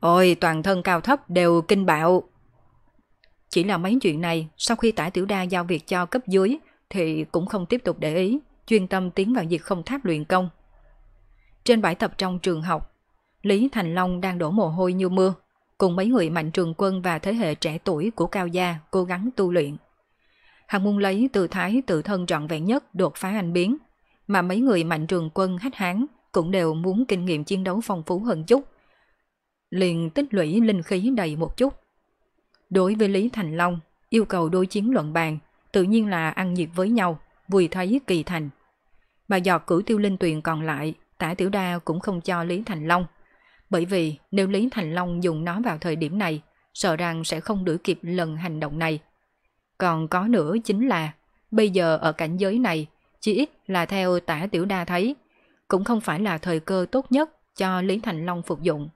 Ôi, toàn thân cao thấp đều kinh bạo. Chỉ là mấy chuyện này, sau khi tả tiểu đa giao việc cho cấp dưới, thì cũng không tiếp tục để ý, chuyên tâm tiến vào việc không tháp luyện công. Trên bãi tập trong trường học, Lý Thành Long đang đổ mồ hôi như mưa, cùng mấy người mạnh trường quân và thế hệ trẻ tuổi của Cao Gia cố gắng tu luyện hắn muốn lấy từ thái tự thân trọn vẹn nhất đột phá anh biến, mà mấy người mạnh trường quân hách hán cũng đều muốn kinh nghiệm chiến đấu phong phú hơn chút. Liền tích lũy linh khí đầy một chút. Đối với Lý Thành Long, yêu cầu đối chiến luận bàn, tự nhiên là ăn nhiệt với nhau, vui thấy kỳ thành. Mà giọt cửu tiêu linh tuyền còn lại, tả tiểu đa cũng không cho Lý Thành Long. Bởi vì nếu Lý Thành Long dùng nó vào thời điểm này, sợ rằng sẽ không đuổi kịp lần hành động này còn có nữa chính là, bây giờ ở cảnh giới này, chỉ ít là theo tả tiểu đa thấy, cũng không phải là thời cơ tốt nhất cho Lý Thành Long phục dụng.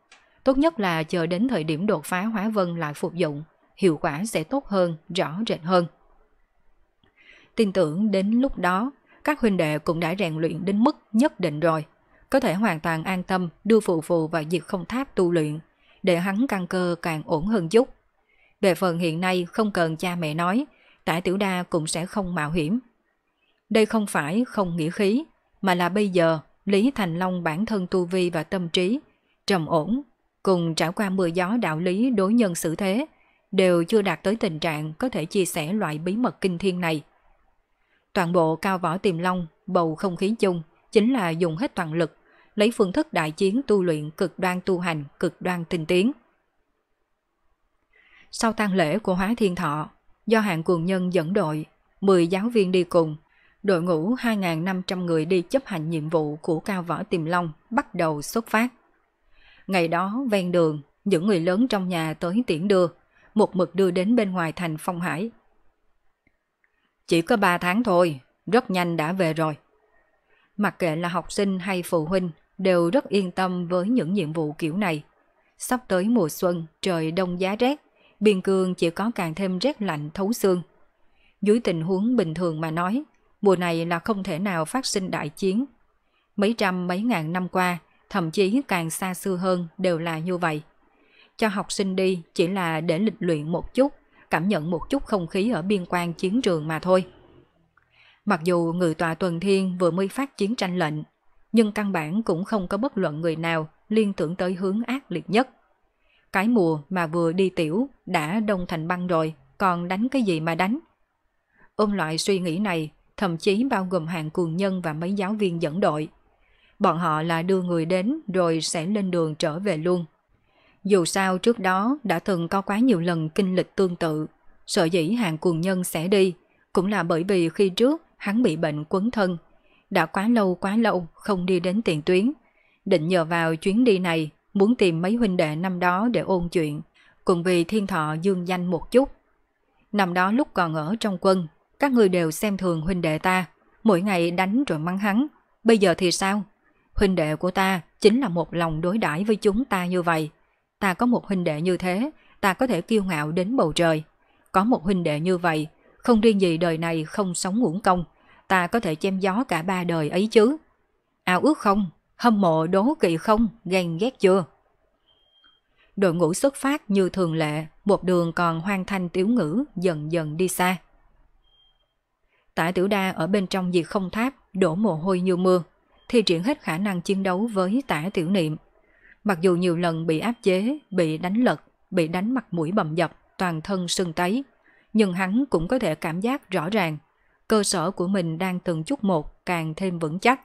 Tốt nhất là chờ đến thời điểm đột phá hóa vân lại phục dụng, hiệu quả sẽ tốt hơn, rõ rệt hơn. Tin tưởng đến lúc đó, các huynh đệ cũng đã rèn luyện đến mức nhất định rồi, có thể hoàn toàn an tâm đưa phụ phù vào diệt không tháp tu luyện, để hắn căn cơ càng ổn hơn chút. Về phần hiện nay không cần cha mẹ nói, Tả Tiểu Đa cũng sẽ không mạo hiểm. Đây không phải không nghĩa khí, mà là bây giờ Lý Thành Long bản thân tu vi và tâm trí, trầm ổn, cùng trải qua mưa gió đạo lý đối nhân xử thế, đều chưa đạt tới tình trạng có thể chia sẻ loại bí mật kinh thiên này. Toàn bộ cao võ tiềm long, bầu không khí chung, chính là dùng hết toàn lực, lấy phương thức đại chiến tu luyện cực đoan tu hành, cực đoan tinh tiến. Sau tang lễ của Hóa Thiên Thọ, do hạng quần nhân dẫn đội, 10 giáo viên đi cùng, đội ngũ 2.500 người đi chấp hành nhiệm vụ của Cao Võ Tiềm Long bắt đầu xuất phát. Ngày đó, ven đường, những người lớn trong nhà tới tiễn đưa, một mực đưa đến bên ngoài thành Phong Hải. Chỉ có 3 tháng thôi, rất nhanh đã về rồi. Mặc kệ là học sinh hay phụ huynh đều rất yên tâm với những nhiệm vụ kiểu này. Sắp tới mùa xuân, trời đông giá rét, biên cương chỉ có càng thêm rét lạnh thấu xương. Dưới tình huống bình thường mà nói, mùa này là không thể nào phát sinh đại chiến. Mấy trăm mấy ngàn năm qua, thậm chí càng xa xưa hơn đều là như vậy. Cho học sinh đi chỉ là để lịch luyện một chút, cảm nhận một chút không khí ở biên quan chiến trường mà thôi. Mặc dù người tòa tuần thiên vừa mới phát chiến tranh lệnh, nhưng căn bản cũng không có bất luận người nào liên tưởng tới hướng ác liệt nhất. Cái mùa mà vừa đi tiểu đã đông thành băng rồi, còn đánh cái gì mà đánh? Ôm loại suy nghĩ này, thậm chí bao gồm hàng cường nhân và mấy giáo viên dẫn đội. Bọn họ là đưa người đến rồi sẽ lên đường trở về luôn. Dù sao trước đó đã từng có quá nhiều lần kinh lịch tương tự, sợ dĩ hàng cường nhân sẽ đi, cũng là bởi vì khi trước hắn bị bệnh quấn thân, đã quá lâu quá lâu không đi đến tiền tuyến. Định nhờ vào chuyến đi này muốn tìm mấy huynh đệ năm đó để ôn chuyện, cùng vì thiên thọ dương danh một chút. Năm đó lúc còn ở trong quân, các người đều xem thường huynh đệ ta, mỗi ngày đánh rồi mắng hắn. Bây giờ thì sao? Huynh đệ của ta chính là một lòng đối đãi với chúng ta như vậy. Ta có một huynh đệ như thế, ta có thể kiêu ngạo đến bầu trời. Có một huynh đệ như vậy, không riêng gì đời này không sống uổng công, ta có thể chém gió cả ba đời ấy chứ. Ao ước không, Hâm mộ đố kỵ không, ghen ghét chưa? Đội ngũ xuất phát như thường lệ, một đường còn hoàn thành tiểu ngữ dần dần đi xa. Tả tiểu đa ở bên trong diệt không tháp, đổ mồ hôi như mưa, thi triển hết khả năng chiến đấu với tả tiểu niệm. Mặc dù nhiều lần bị áp chế, bị đánh lật, bị đánh mặt mũi bầm dập, toàn thân sưng tấy, nhưng hắn cũng có thể cảm giác rõ ràng, cơ sở của mình đang từng chút một càng thêm vững chắc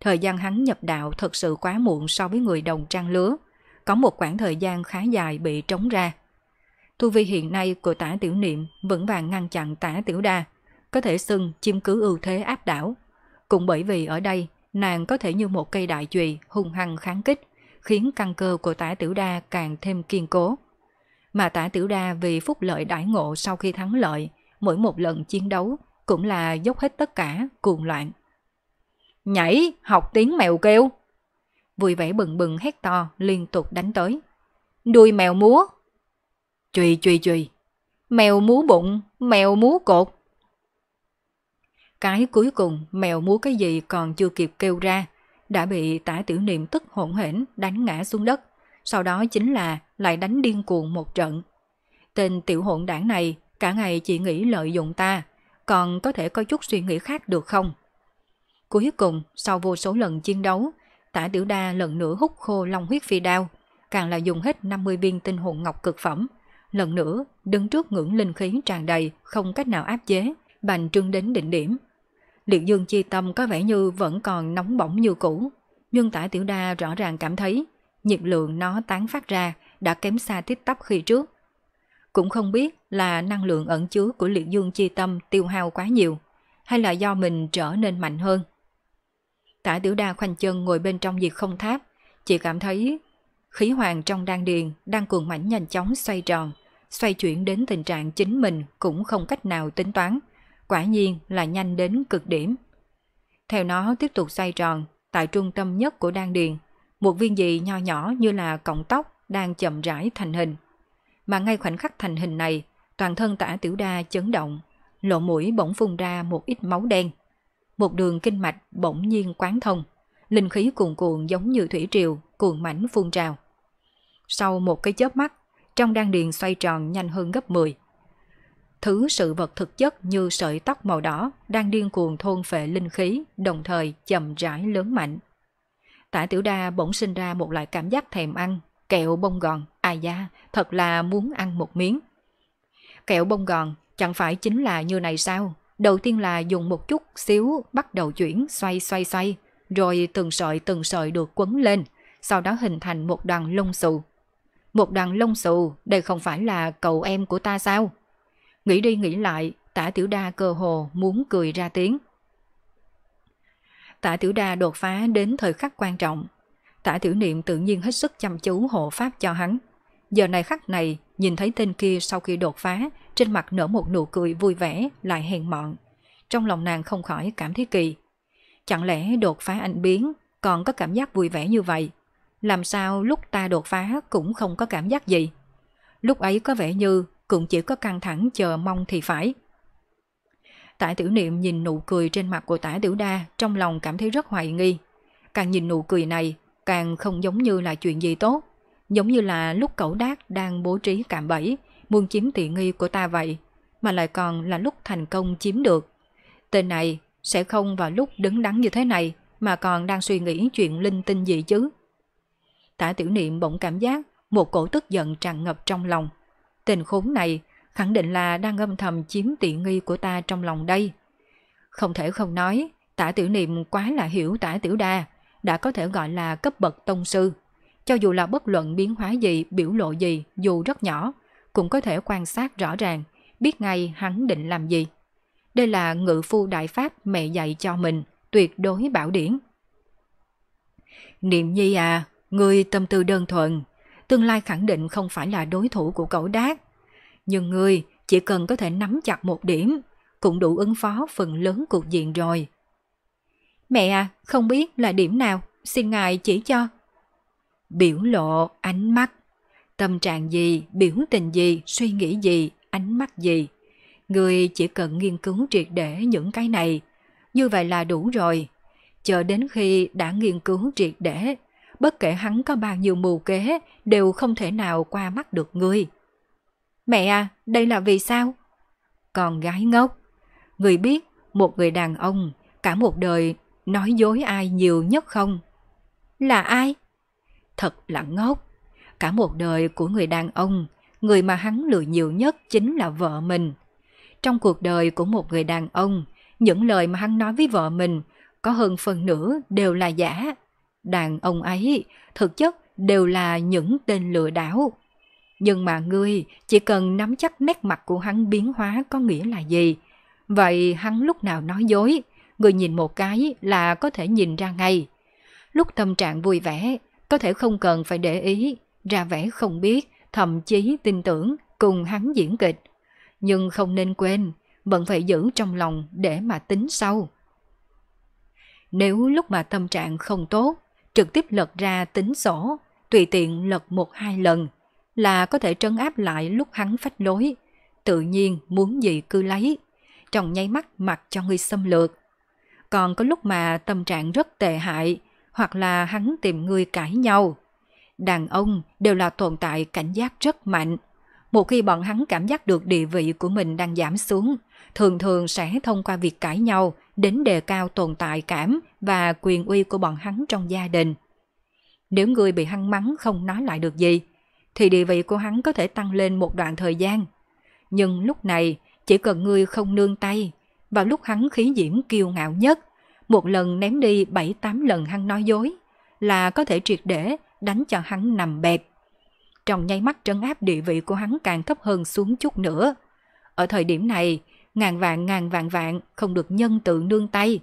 thời gian hắn nhập đạo thật sự quá muộn so với người đồng trang lứa, có một khoảng thời gian khá dài bị trống ra. Tu vi hiện nay của tả tiểu niệm vững vàng ngăn chặn tả tiểu đa, có thể xưng chiếm cứ ưu thế áp đảo. Cũng bởi vì ở đây, nàng có thể như một cây đại chùy hung hăng kháng kích, khiến căn cơ của tả tiểu đa càng thêm kiên cố. Mà tả tiểu đa vì phúc lợi đãi ngộ sau khi thắng lợi, mỗi một lần chiến đấu cũng là dốc hết tất cả, cuồng loạn nhảy, học tiếng mèo kêu. Vui vẻ bừng bừng hét to, liên tục đánh tới. Đuôi mèo múa. Chùy chùy chùy. Mèo múa bụng, mèo múa cột. Cái cuối cùng mèo múa cái gì còn chưa kịp kêu ra, đã bị tả tiểu niệm tức hỗn hển đánh ngã xuống đất. Sau đó chính là lại đánh điên cuồng một trận. Tên tiểu hỗn đảng này cả ngày chỉ nghĩ lợi dụng ta, còn có thể có chút suy nghĩ khác được không? Cuối cùng, sau vô số lần chiến đấu, tả tiểu đa lần nữa hút khô long huyết phi đao, càng là dùng hết 50 viên tinh hồn ngọc cực phẩm. Lần nữa, đứng trước ngưỡng linh khí tràn đầy, không cách nào áp chế, bành trương đến đỉnh điểm. Liệt dương chi tâm có vẻ như vẫn còn nóng bỏng như cũ, nhưng tả tiểu đa rõ ràng cảm thấy nhiệt lượng nó tán phát ra đã kém xa tiếp tắp khi trước. Cũng không biết là năng lượng ẩn chứa của liệt dương chi tâm tiêu hao quá nhiều, hay là do mình trở nên mạnh hơn. Tả tiểu đa khoanh chân ngồi bên trong diệt không tháp, chỉ cảm thấy khí hoàng trong đan điền đang cuồng mảnh nhanh chóng xoay tròn, xoay chuyển đến tình trạng chính mình cũng không cách nào tính toán, quả nhiên là nhanh đến cực điểm. Theo nó tiếp tục xoay tròn, tại trung tâm nhất của đan điền, một viên dị nho nhỏ như là cọng tóc đang chậm rãi thành hình. Mà ngay khoảnh khắc thành hình này, toàn thân tả tiểu đa chấn động, lộ mũi bỗng phun ra một ít máu đen một đường kinh mạch bỗng nhiên quán thông, linh khí cuồn cuộn giống như thủy triều, cuồn mảnh phun trào. Sau một cái chớp mắt, trong đan điền xoay tròn nhanh hơn gấp 10. Thứ sự vật thực chất như sợi tóc màu đỏ đang điên cuồng thôn phệ linh khí, đồng thời chậm rãi lớn mạnh. Tả tiểu đa bỗng sinh ra một loại cảm giác thèm ăn, kẹo bông gòn, ai à da, thật là muốn ăn một miếng. Kẹo bông gòn chẳng phải chính là như này sao, Đầu tiên là dùng một chút xíu bắt đầu chuyển xoay xoay xoay, rồi từng sợi từng sợi được quấn lên, sau đó hình thành một đoàn lông xù. Một đoàn lông xù, đây không phải là cậu em của ta sao? Nghĩ đi nghĩ lại, tả tiểu đa cơ hồ muốn cười ra tiếng. Tả tiểu đa đột phá đến thời khắc quan trọng. Tả tiểu niệm tự nhiên hết sức chăm chú hộ pháp cho hắn. Giờ này khắc này, nhìn thấy tên kia sau khi đột phá trên mặt nở một nụ cười vui vẻ lại hèn mọn. Trong lòng nàng không khỏi cảm thấy kỳ. Chẳng lẽ đột phá anh biến còn có cảm giác vui vẻ như vậy? Làm sao lúc ta đột phá cũng không có cảm giác gì? Lúc ấy có vẻ như cũng chỉ có căng thẳng chờ mong thì phải. Tả tiểu niệm nhìn nụ cười trên mặt của tả tiểu đa trong lòng cảm thấy rất hoài nghi. Càng nhìn nụ cười này, càng không giống như là chuyện gì tốt. Giống như là lúc cậu đác đang bố trí cạm bẫy, muốn chiếm tiện nghi của ta vậy, mà lại còn là lúc thành công chiếm được. Tên này sẽ không vào lúc đứng đắn như thế này mà còn đang suy nghĩ chuyện linh tinh gì chứ. Tả tiểu niệm bỗng cảm giác một cổ tức giận tràn ngập trong lòng. tình khốn này khẳng định là đang âm thầm chiếm tiện nghi của ta trong lòng đây. Không thể không nói, tả tiểu niệm quá là hiểu tả tiểu đa, đã có thể gọi là cấp bậc tông sư. Cho dù là bất luận biến hóa gì, biểu lộ gì, dù rất nhỏ, cũng có thể quan sát rõ ràng, biết ngay hắn định làm gì. Đây là ngự phu đại pháp mẹ dạy cho mình, tuyệt đối bảo điển. Niệm nhi à, người tâm tư đơn thuần, tương lai khẳng định không phải là đối thủ của cậu đác. Nhưng người chỉ cần có thể nắm chặt một điểm, cũng đủ ứng phó phần lớn cuộc diện rồi. Mẹ à, không biết là điểm nào, xin ngài chỉ cho. Biểu lộ, ánh mắt, Tâm trạng gì, biểu tình gì, suy nghĩ gì, ánh mắt gì. Người chỉ cần nghiên cứu triệt để những cái này. Như vậy là đủ rồi. Chờ đến khi đã nghiên cứu triệt để, bất kể hắn có bao nhiêu mù kế đều không thể nào qua mắt được ngươi. Mẹ à, đây là vì sao? Con gái ngốc. Người biết một người đàn ông cả một đời nói dối ai nhiều nhất không? Là ai? Thật là ngốc. Cả một đời của người đàn ông, người mà hắn lừa nhiều nhất chính là vợ mình. Trong cuộc đời của một người đàn ông, những lời mà hắn nói với vợ mình có hơn phần nửa đều là giả. Đàn ông ấy thực chất đều là những tên lừa đảo. Nhưng mà ngươi chỉ cần nắm chắc nét mặt của hắn biến hóa có nghĩa là gì. Vậy hắn lúc nào nói dối, người nhìn một cái là có thể nhìn ra ngay. Lúc tâm trạng vui vẻ, có thể không cần phải để ý ra vẻ không biết, thậm chí tin tưởng cùng hắn diễn kịch. Nhưng không nên quên, vẫn phải giữ trong lòng để mà tính sau. Nếu lúc mà tâm trạng không tốt, trực tiếp lật ra tính sổ, tùy tiện lật một hai lần là có thể trấn áp lại lúc hắn phách lối. Tự nhiên muốn gì cứ lấy, trong nháy mắt mặc cho người xâm lược. Còn có lúc mà tâm trạng rất tệ hại, hoặc là hắn tìm người cãi nhau, đàn ông đều là tồn tại cảnh giác rất mạnh. Một khi bọn hắn cảm giác được địa vị của mình đang giảm xuống, thường thường sẽ thông qua việc cãi nhau đến đề cao tồn tại cảm và quyền uy của bọn hắn trong gia đình. Nếu người bị hăng mắng không nói lại được gì, thì địa vị của hắn có thể tăng lên một đoạn thời gian. Nhưng lúc này, chỉ cần người không nương tay, vào lúc hắn khí diễm kiêu ngạo nhất, một lần ném đi 7-8 lần hắn nói dối, là có thể triệt để đánh cho hắn nằm bẹp. Trong nháy mắt trấn áp địa vị của hắn càng thấp hơn xuống chút nữa. Ở thời điểm này, ngàn vạn ngàn vạn vạn không được nhân tự nương tay.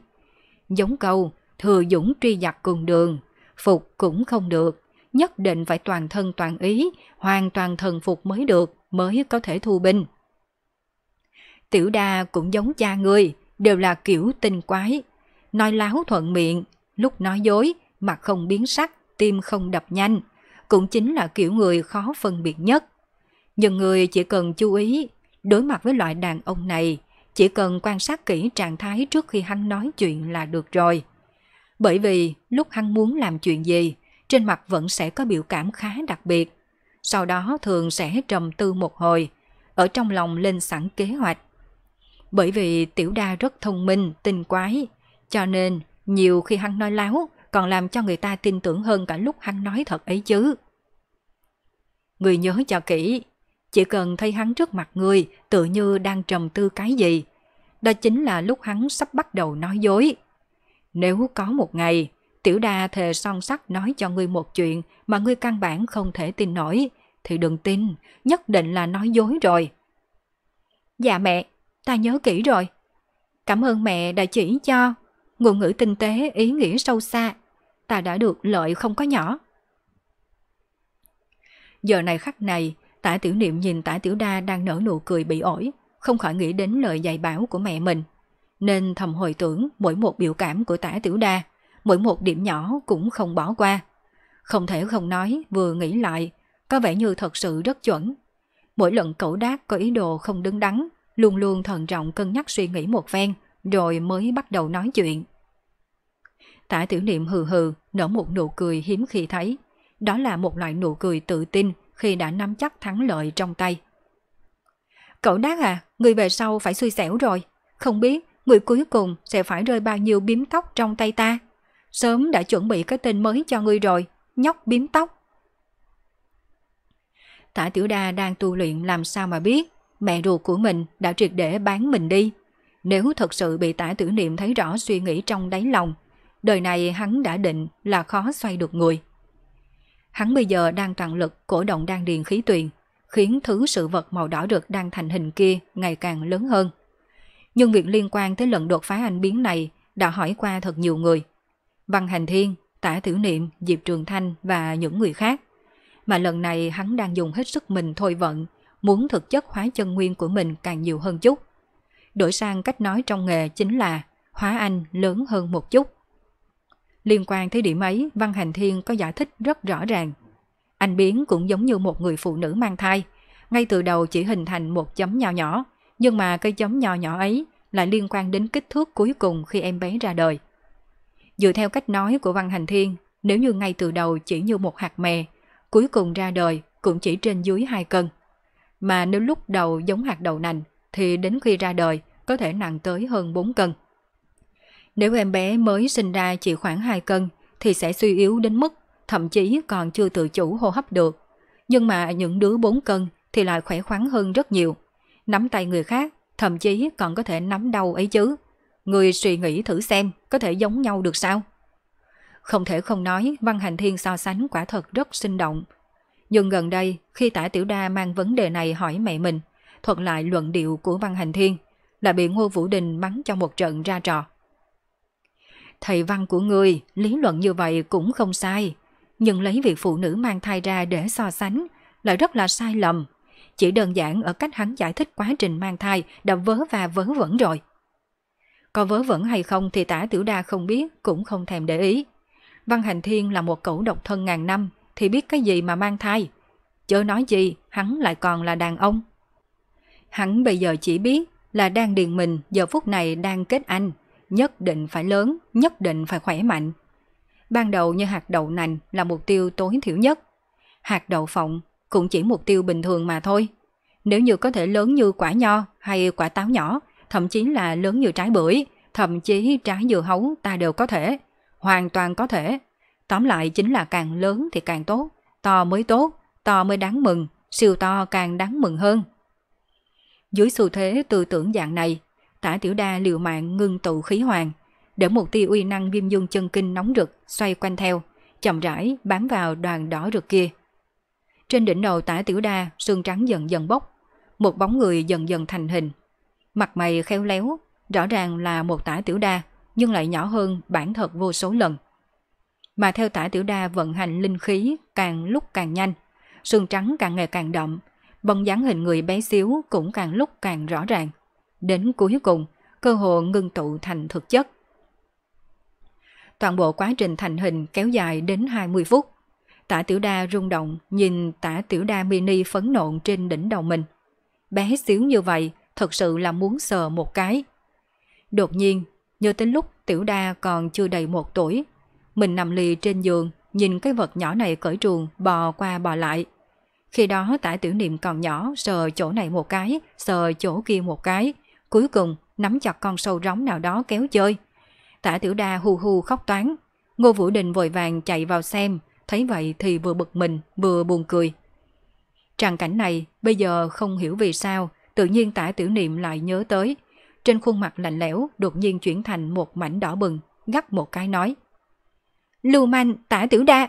Giống câu thừa dũng truy giặc cùng đường, phục cũng không được, nhất định phải toàn thân toàn ý, hoàn toàn thần phục mới được, mới có thể thu binh. Tiểu đa cũng giống cha người, đều là kiểu tinh quái. Nói láo thuận miệng, lúc nói dối, mà không biến sắc, tim không đập nhanh, cũng chính là kiểu người khó phân biệt nhất. Nhưng người chỉ cần chú ý, đối mặt với loại đàn ông này, chỉ cần quan sát kỹ trạng thái trước khi hắn nói chuyện là được rồi. Bởi vì lúc hắn muốn làm chuyện gì, trên mặt vẫn sẽ có biểu cảm khá đặc biệt. Sau đó thường sẽ trầm tư một hồi, ở trong lòng lên sẵn kế hoạch. Bởi vì tiểu đa rất thông minh, tinh quái, cho nên nhiều khi hắn nói láo còn làm cho người ta tin tưởng hơn cả lúc hắn nói thật ấy chứ. Người nhớ cho kỹ, chỉ cần thấy hắn trước mặt người tự như đang trầm tư cái gì, đó chính là lúc hắn sắp bắt đầu nói dối. Nếu có một ngày, tiểu đa thề son sắt nói cho ngươi một chuyện mà ngươi căn bản không thể tin nổi, thì đừng tin, nhất định là nói dối rồi. Dạ mẹ, ta nhớ kỹ rồi. Cảm ơn mẹ đã chỉ cho. Ngôn ngữ tinh tế, ý nghĩa sâu xa, ta đã được lợi không có nhỏ. Giờ này khắc này, tả tiểu niệm nhìn tả tiểu đa đang nở nụ cười bị ổi, không khỏi nghĩ đến lời dạy bảo của mẹ mình. Nên thầm hồi tưởng mỗi một biểu cảm của tả tiểu đa, mỗi một điểm nhỏ cũng không bỏ qua. Không thể không nói vừa nghĩ lại, có vẻ như thật sự rất chuẩn. Mỗi lần cậu đát có ý đồ không đứng đắn, luôn luôn thận trọng cân nhắc suy nghĩ một phen, rồi mới bắt đầu nói chuyện. Tả tiểu niệm hừ hừ, nở một nụ cười hiếm khi thấy. Đó là một loại nụ cười tự tin khi đã nắm chắc thắng lợi trong tay. Cậu đác à, người về sau phải xui xẻo rồi. Không biết người cuối cùng sẽ phải rơi bao nhiêu biếm tóc trong tay ta. Sớm đã chuẩn bị cái tên mới cho ngươi rồi, nhóc biếm tóc. Tả Tiểu Đa đang tu luyện làm sao mà biết mẹ ruột của mình đã triệt để bán mình đi. Nếu thật sự bị tả tử niệm thấy rõ suy nghĩ trong đáy lòng, đời này hắn đã định là khó xoay được người. Hắn bây giờ đang tặng lực cổ động đang điền khí tuyền, khiến thứ sự vật màu đỏ rực đang thành hình kia ngày càng lớn hơn. Nhưng việc liên quan tới lần đột phá anh biến này đã hỏi qua thật nhiều người. Văn Hành Thiên, Tả Tiểu Niệm, Diệp Trường Thanh và những người khác. Mà lần này hắn đang dùng hết sức mình thôi vận, muốn thực chất hóa chân nguyên của mình càng nhiều hơn chút. Đổi sang cách nói trong nghề chính là hóa anh lớn hơn một chút. Liên quan tới điểm ấy, Văn Hành Thiên có giải thích rất rõ ràng. Anh biến cũng giống như một người phụ nữ mang thai. Ngay từ đầu chỉ hình thành một chấm nhỏ nhỏ, nhưng mà cây chấm nhỏ nhỏ ấy lại liên quan đến kích thước cuối cùng khi em bé ra đời. Dựa theo cách nói của Văn Hành Thiên, nếu như ngay từ đầu chỉ như một hạt mè, cuối cùng ra đời cũng chỉ trên dưới 2 cân. Mà nếu lúc đầu giống hạt đậu nành, thì đến khi ra đời có thể nặng tới hơn 4 cân. Nếu em bé mới sinh ra chỉ khoảng 2 cân thì sẽ suy yếu đến mức thậm chí còn chưa tự chủ hô hấp được. Nhưng mà những đứa 4 cân thì lại khỏe khoắn hơn rất nhiều. Nắm tay người khác, thậm chí còn có thể nắm đau ấy chứ. Người suy nghĩ thử xem có thể giống nhau được sao? Không thể không nói Văn Hành Thiên so sánh quả thật rất sinh động. Nhưng gần đây khi tả tiểu đa mang vấn đề này hỏi mẹ mình, thuật lại luận điệu của Văn Hành Thiên là bị Ngô Vũ Đình mắng cho một trận ra trò thầy văn của người lý luận như vậy cũng không sai. Nhưng lấy việc phụ nữ mang thai ra để so sánh lại rất là sai lầm. Chỉ đơn giản ở cách hắn giải thích quá trình mang thai đã vớ và vớ vẩn rồi. Có vớ vẩn hay không thì tả tiểu đa không biết, cũng không thèm để ý. Văn Hành Thiên là một cậu độc thân ngàn năm, thì biết cái gì mà mang thai. Chớ nói gì, hắn lại còn là đàn ông. Hắn bây giờ chỉ biết là đang điền mình giờ phút này đang kết anh, nhất định phải lớn, nhất định phải khỏe mạnh. Ban đầu như hạt đậu nành là mục tiêu tối thiểu nhất. Hạt đậu phộng cũng chỉ mục tiêu bình thường mà thôi. Nếu như có thể lớn như quả nho hay quả táo nhỏ, thậm chí là lớn như trái bưởi, thậm chí trái dừa hấu ta đều có thể. Hoàn toàn có thể. Tóm lại chính là càng lớn thì càng tốt, to mới tốt, to mới đáng mừng, siêu to càng đáng mừng hơn. Dưới xu thế tư tưởng dạng này, Tả Tiểu Đa liều mạng ngưng tụ khí hoàng, để một tia uy năng viêm dung chân kinh nóng rực xoay quanh theo, chậm rãi bám vào đoàn đỏ rực kia. Trên đỉnh đầu Tả Tiểu Đa, xương trắng dần dần bốc, một bóng người dần dần thành hình. Mặt mày khéo léo, rõ ràng là một Tả Tiểu Đa, nhưng lại nhỏ hơn bản thật vô số lần. Mà theo Tả Tiểu Đa vận hành linh khí càng lúc càng nhanh, xương trắng càng ngày càng đậm, bóng dáng hình người bé xíu cũng càng lúc càng rõ ràng. Đến cuối cùng, cơ hội ngưng tụ thành thực chất. Toàn bộ quá trình thành hình kéo dài đến 20 phút. Tả tiểu đa rung động nhìn tả tiểu đa mini phấn nộn trên đỉnh đầu mình. Bé xíu như vậy, thật sự là muốn sờ một cái. Đột nhiên, nhớ tới lúc tiểu đa còn chưa đầy một tuổi, mình nằm lì trên giường, nhìn cái vật nhỏ này cởi truồng bò qua bò lại. Khi đó tả tiểu niệm còn nhỏ sờ chỗ này một cái, sờ chỗ kia một cái, cuối cùng nắm chặt con sâu róng nào đó kéo chơi. Tả tiểu đa hù hù khóc toán, Ngô Vũ Đình vội vàng chạy vào xem, thấy vậy thì vừa bực mình vừa buồn cười. Tràng cảnh này bây giờ không hiểu vì sao, tự nhiên tả tiểu niệm lại nhớ tới. Trên khuôn mặt lạnh lẽo đột nhiên chuyển thành một mảnh đỏ bừng, gắt một cái nói. Lưu manh tả tiểu đa!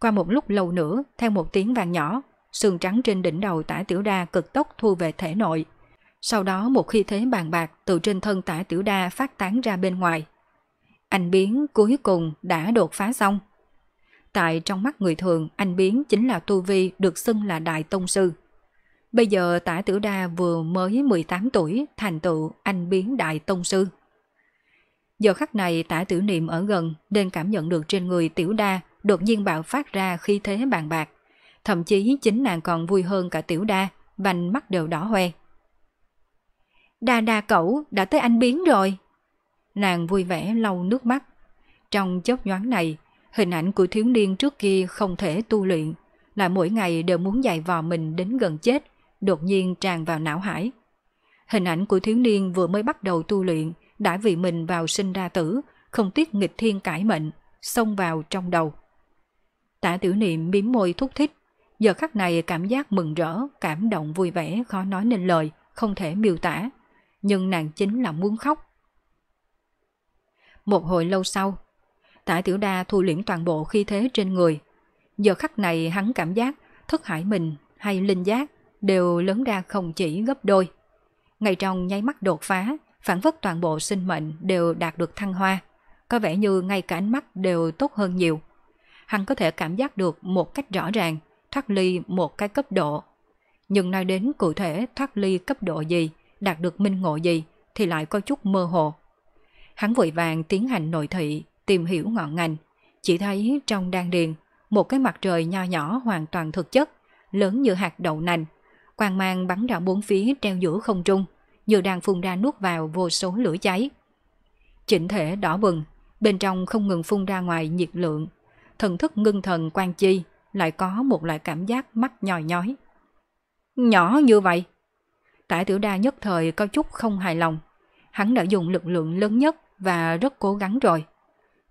Qua một lúc lâu nữa, theo một tiếng vàng nhỏ, sườn trắng trên đỉnh đầu tả tiểu đa cực tốc thu về thể nội. Sau đó một khi thế bàn bạc từ trên thân tả tiểu đa phát tán ra bên ngoài. Anh biến cuối cùng đã đột phá xong. Tại trong mắt người thường, anh biến chính là tu vi được xưng là Đại Tông Sư. Bây giờ tả tiểu đa vừa mới 18 tuổi thành tựu anh biến Đại Tông Sư. Giờ khắc này tả tiểu niệm ở gần nên cảm nhận được trên người tiểu đa đột nhiên bạo phát ra khi thế bàn bạc. Thậm chí chính nàng còn vui hơn cả tiểu đa, vành mắt đều đỏ hoe. Đa đa cậu đã tới anh biến rồi. Nàng vui vẻ lau nước mắt. Trong chớp nhoáng này, hình ảnh của thiếu niên trước kia không thể tu luyện, là mỗi ngày đều muốn dạy vò mình đến gần chết, đột nhiên tràn vào não hải. Hình ảnh của thiếu niên vừa mới bắt đầu tu luyện, đã vì mình vào sinh ra tử, không tiếc nghịch thiên cải mệnh, xông vào trong đầu. Tả tiểu niệm miếm môi thúc thích, giờ khắc này cảm giác mừng rỡ, cảm động vui vẻ, khó nói nên lời, không thể miêu tả nhưng nàng chính là muốn khóc. Một hồi lâu sau, Tả Tiểu Đa thu luyện toàn bộ khi thế trên người. Giờ khắc này hắn cảm giác thức hải mình hay linh giác đều lớn ra không chỉ gấp đôi. Ngày trong nháy mắt đột phá, phản vất toàn bộ sinh mệnh đều đạt được thăng hoa. Có vẻ như ngay cả ánh mắt đều tốt hơn nhiều. Hắn có thể cảm giác được một cách rõ ràng, thoát ly một cái cấp độ. Nhưng nói đến cụ thể thoát ly cấp độ gì, đạt được minh ngộ gì thì lại có chút mơ hồ. Hắn vội vàng tiến hành nội thị, tìm hiểu ngọn ngành, chỉ thấy trong đan điền một cái mặt trời nho nhỏ hoàn toàn thực chất, lớn như hạt đậu nành, quang mang bắn ra bốn phía treo giữa không trung, như đang phun ra nuốt vào vô số lửa cháy. Chỉnh thể đỏ bừng, bên trong không ngừng phun ra ngoài nhiệt lượng, thần thức ngưng thần quan chi lại có một loại cảm giác mắt nhòi nhói. Nhỏ như vậy, Tả tiểu đa nhất thời có chút không hài lòng. Hắn đã dùng lực lượng lớn nhất và rất cố gắng rồi.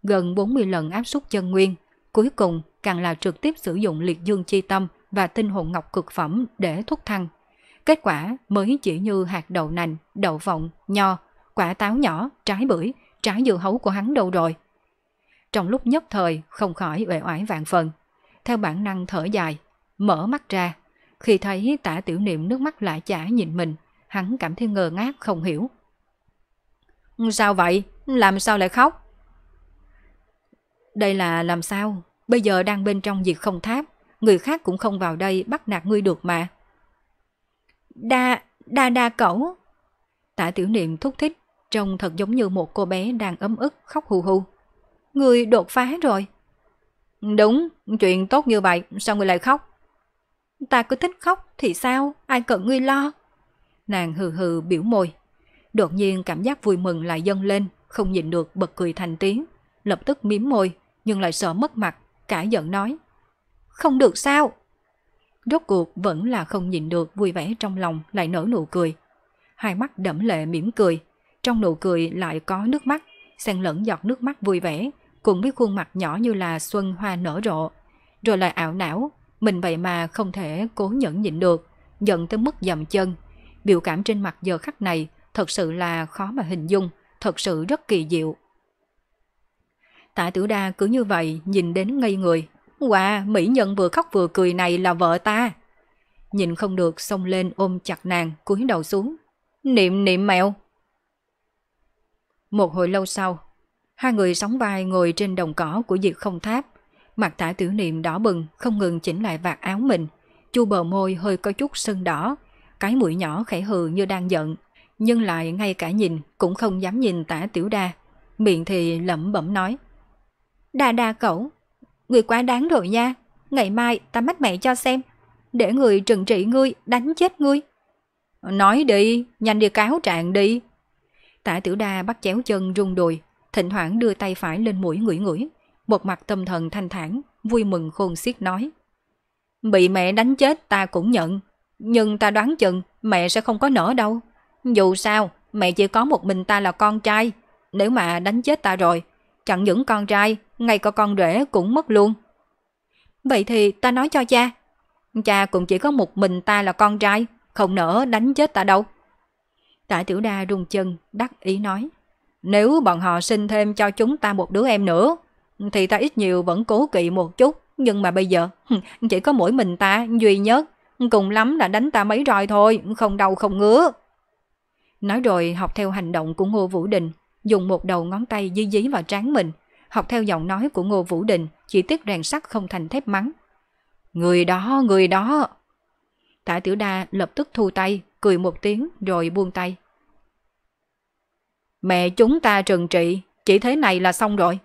Gần 40 lần áp suất chân nguyên, cuối cùng càng là trực tiếp sử dụng liệt dương chi tâm và tinh hồn ngọc cực phẩm để thúc thăng. Kết quả mới chỉ như hạt đậu nành, đậu vọng, nho, quả táo nhỏ, trái bưởi, trái dưa hấu của hắn đâu rồi. Trong lúc nhất thời không khỏi uể oải vạn phần, theo bản năng thở dài, mở mắt ra khi thấy tả tiểu niệm nước mắt lạ chả nhìn mình, hắn cảm thấy ngờ ngác không hiểu. Sao vậy? Làm sao lại khóc? Đây là làm sao? Bây giờ đang bên trong diệt không tháp, người khác cũng không vào đây bắt nạt ngươi được mà. Đa, đa đa cẩu. Tả tiểu niệm thúc thích, trông thật giống như một cô bé đang ấm ức khóc hù hù. Người đột phá rồi. Đúng, chuyện tốt như vậy, sao người lại khóc? Ta cứ thích khóc thì sao, ai cần ngươi lo. Nàng hừ hừ biểu môi. Đột nhiên cảm giác vui mừng lại dâng lên, không nhìn được bật cười thành tiếng. Lập tức mím môi, nhưng lại sợ mất mặt, cả giận nói. Không được sao? Rốt cuộc vẫn là không nhìn được vui vẻ trong lòng lại nở nụ cười. Hai mắt đẫm lệ mỉm cười, trong nụ cười lại có nước mắt, xen lẫn giọt nước mắt vui vẻ, cùng với khuôn mặt nhỏ như là xuân hoa nở rộ. Rồi lại ảo não, mình vậy mà không thể cố nhẫn nhịn được, giận tới mức dầm chân. Biểu cảm trên mặt giờ khắc này thật sự là khó mà hình dung, thật sự rất kỳ diệu. Tạ Tử Đa cứ như vậy nhìn đến ngây người. Wow, mỹ nhân vừa khóc vừa cười này là vợ ta. Nhìn không được xông lên ôm chặt nàng cúi đầu xuống. Niệm niệm mèo. Một hồi lâu sau, hai người sóng vai ngồi trên đồng cỏ của diệt không tháp, Mặt tả tiểu niệm đỏ bừng, không ngừng chỉnh lại vạt áo mình. Chu bờ môi hơi có chút sưng đỏ, cái mũi nhỏ khẽ hừ như đang giận, nhưng lại ngay cả nhìn cũng không dám nhìn tả tiểu đa. Miệng thì lẩm bẩm nói. Đa đa cẩu, người quá đáng rồi nha, ngày mai ta mách mẹ cho xem, để người trừng trị ngươi, đánh chết ngươi. Nói đi, nhanh đi cáo trạng đi. Tả tiểu đa bắt chéo chân rung đùi, thỉnh thoảng đưa tay phải lên mũi ngửi ngửi, một mặt tâm thần thanh thản, vui mừng khôn xiết nói. Bị mẹ đánh chết ta cũng nhận, nhưng ta đoán chừng mẹ sẽ không có nở đâu. Dù sao, mẹ chỉ có một mình ta là con trai, nếu mà đánh chết ta rồi, chẳng những con trai, ngay cả con rể cũng mất luôn. Vậy thì ta nói cho cha, cha cũng chỉ có một mình ta là con trai, không nỡ đánh chết ta đâu. Tạ Tiểu Đa rung chân, đắc ý nói. Nếu bọn họ sinh thêm cho chúng ta một đứa em nữa, thì ta ít nhiều vẫn cố kỵ một chút, nhưng mà bây giờ chỉ có mỗi mình ta duy nhất, cùng lắm là đánh ta mấy roi thôi, không đau không ngứa. Nói rồi học theo hành động của Ngô Vũ Đình, dùng một đầu ngón tay dí dí vào trán mình, học theo giọng nói của Ngô Vũ Đình, chỉ tiếc rèn sắt không thành thép mắng. Người đó, người đó. Tả Tiểu Đa lập tức thu tay, cười một tiếng rồi buông tay. Mẹ chúng ta trừng trị, chỉ thế này là xong rồi.